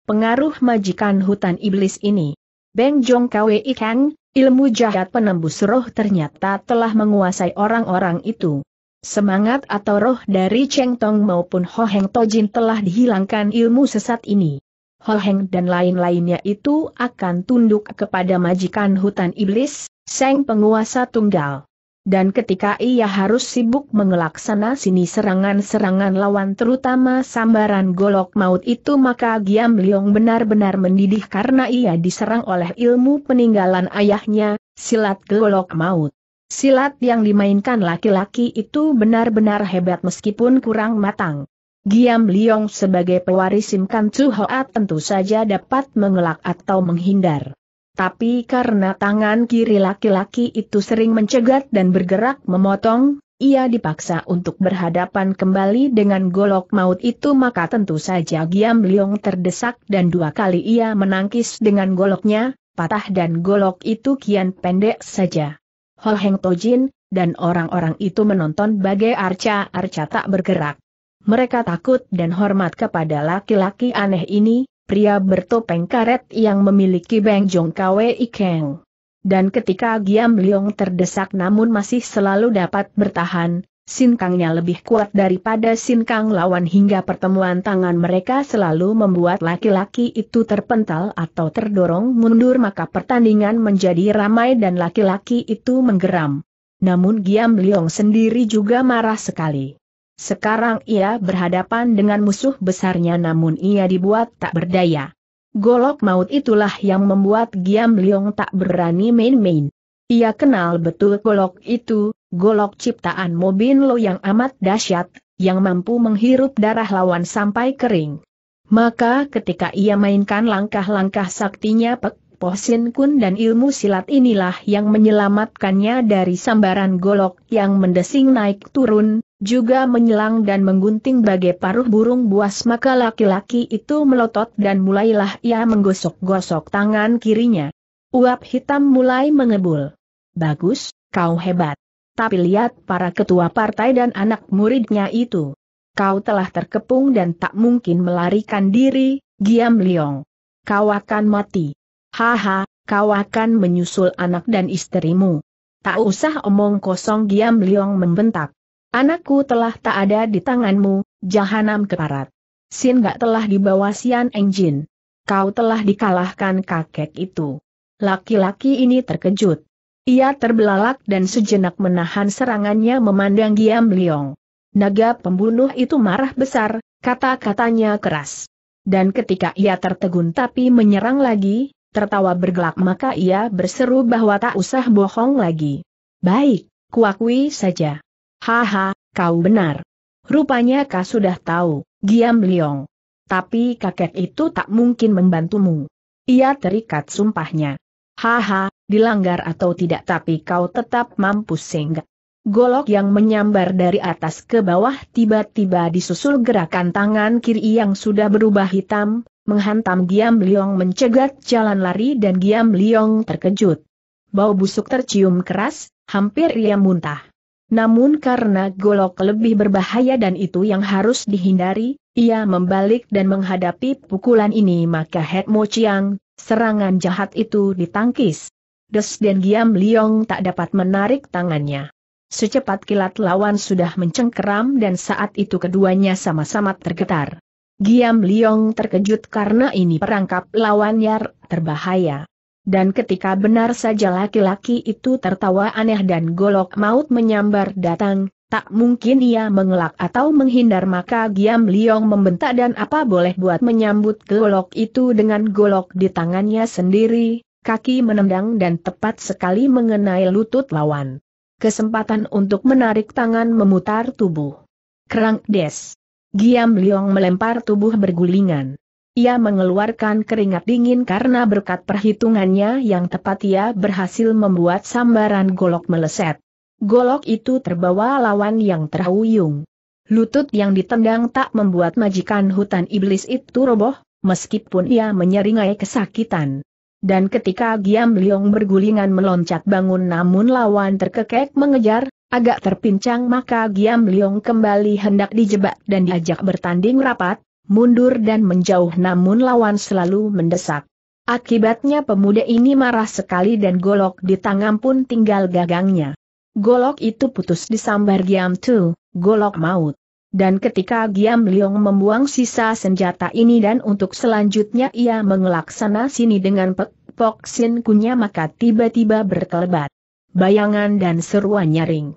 Pengaruh majikan hutan iblis ini. Beng Jong Kwe Ikang, ilmu jahat penembus roh ternyata telah menguasai orang-orang itu. Semangat atau roh dari Cheng Tong maupun Ho Heng Tojin telah dihilangkan ilmu sesat ini. Ho Heng dan lain-lainnya itu akan tunduk kepada majikan hutan iblis, Seng penguasa tunggal. Dan ketika ia harus sibuk mengelak sana sini serangan-serangan lawan terutama sambaran golok maut itu maka Giam Leong benar-benar mendidih karena ia diserang oleh ilmu peninggalan ayahnya, silat golok maut. Silat yang dimainkan laki-laki itu benar-benar hebat meskipun kurang matang. Giam Liong sebagai pewaris Sim Kan Chu Hoa tentu saja dapat mengelak atau menghindar. Tapi karena tangan kiri laki-laki itu sering mencegat dan bergerak memotong, ia dipaksa untuk berhadapan kembali dengan golok maut itu maka tentu saja Giam Liong terdesak dan dua kali ia menangkis dengan goloknya, patah dan golok itu kian pendek saja. Ho Heng Tojin, dan orang-orang itu menonton bagai arca-arca tak bergerak. Mereka takut dan hormat kepada laki-laki aneh ini, pria bertopeng karet yang memiliki Beng Jong Kwe Ikeng. Dan ketika Giam Liong terdesak namun masih selalu dapat bertahan, sinkangnya lebih kuat daripada sinkang lawan hingga pertemuan tangan mereka selalu membuat laki-laki itu terpental atau terdorong mundur maka pertandingan menjadi ramai dan laki-laki itu menggeram. Namun Giam Liong sendiri juga marah sekali. Sekarang ia berhadapan dengan musuh besarnya namun ia dibuat tak berdaya. Golok maut itulah yang membuat Giam Leong tak berani main-main. Ia kenal betul golok itu, golok ciptaan Mobin Lo yang amat dahsyat, yang mampu menghirup darah lawan sampai kering. Maka ketika ia mainkan langkah-langkah saktinya Pek Posin Kun dan ilmu silat inilah yang menyelamatkannya dari sambaran golok yang mendesing naik turun, juga menyelang dan menggunting bagai paruh burung buas maka laki-laki itu melotot dan mulailah ia menggosok-gosok tangan kirinya. Uap hitam mulai mengebul. Bagus, kau hebat. Tapi lihat para ketua partai dan anak muridnya itu. Kau telah terkepung dan tak mungkin melarikan diri, Giam Liong. Kau akan mati. Haha, kau akan menyusul anak dan istrimu. Tak usah omong kosong Giam Liong membentak. Anakku telah tak ada di tanganmu, jahanam keparat. Sin gak telah dibawa Sian Enjin. Kau telah dikalahkan kakek itu. Laki-laki ini terkejut. Ia terbelalak dan sejenak menahan serangannya memandang Giam Liong. Naga pembunuh itu marah besar, kata-katanya keras. Dan ketika ia tertegun tapi menyerang lagi, tertawa bergelak maka ia berseru bahwa tak usah bohong lagi. Baik, kuakui saja. Haha, kau benar. Rupanya kau sudah tahu, Giam Liong. Tapi kakek itu tak mungkin membantumu. Ia terikat sumpahnya. Haha, dilanggar atau tidak tapi kau tetap mampus sehingga. Golok yang menyambar dari atas ke bawah tiba-tiba disusul gerakan tangan kiri yang sudah berubah hitam, menghantam Giam Liong mencegat jalan lari dan Giam Liong terkejut. Bau busuk tercium keras, hampir ia muntah. Namun karena golok lebih berbahaya dan itu yang harus dihindari, ia membalik dan menghadapi pukulan ini maka Het Mo Chiang, serangan jahat itu ditangkis. Des dan Giam Liong tak dapat menarik tangannya. Secepat kilat lawan sudah mencengkeram dan saat itu keduanya sama-sama tergetar. Giam Liong terkejut karena ini perangkap lawannya terbahaya. Dan ketika benar saja laki-laki itu tertawa aneh dan golok maut menyambar datang, tak mungkin ia mengelak atau menghindar maka Giam Liong membentak dan apa boleh buat menyambut golok itu dengan golok di tangannya sendiri, kaki menendang dan tepat sekali mengenai lutut lawan. Kesempatan untuk menarik tangan memutar tubuh. Krang des. Giam Liong melempar tubuh bergulingan. Ia mengeluarkan keringat dingin karena berkat perhitungannya yang tepat ia berhasil membuat sambaran golok meleset. Golok itu terbawa lawan yang terhuyung. Lutut yang ditendang tak membuat majikan hutan iblis itu roboh, meskipun ia menyeringai kesakitan. Dan ketika Giam Liong bergulingan meloncat bangun namun lawan terkekek mengejar, agak terpincang maka Giam Liong kembali hendak dijebak dan diajak bertanding rapat, mundur dan menjauh namun lawan selalu mendesak. Akibatnya pemuda ini marah sekali dan golok di tangan pun tinggal gagangnya. Golok itu putus disambar Giam Tu, golok maut. Dan ketika Giam Liong membuang sisa senjata ini dan untuk selanjutnya ia mengelak sana sini dengan pek pok sin kunya maka tiba-tiba berkelebat. Bayangan dan seruan nyaring.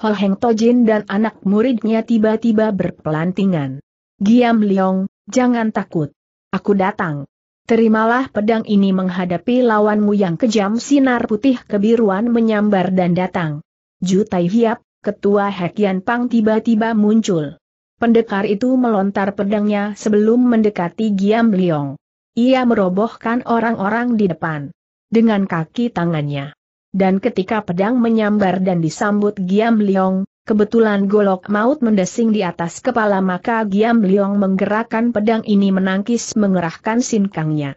Ho Heng Tojin dan anak muridnya tiba-tiba berpelantingan. Giam Liong, jangan takut. Aku datang. Terimalah pedang ini menghadapi lawanmu yang kejam sinar putih kebiruan menyambar dan datang. Jutai Hiap, ketua Hekian Pang tiba-tiba muncul. Pendekar itu melontar pedangnya sebelum mendekati Giam Liong. Ia merobohkan orang-orang di depan. Dengan kaki tangannya. Dan ketika pedang menyambar dan disambut Giam Liong, Kebetulan golok maut mendesing di atas kepala maka Giam Liong menggerakkan pedang ini menangkis mengerahkan sinkangnya.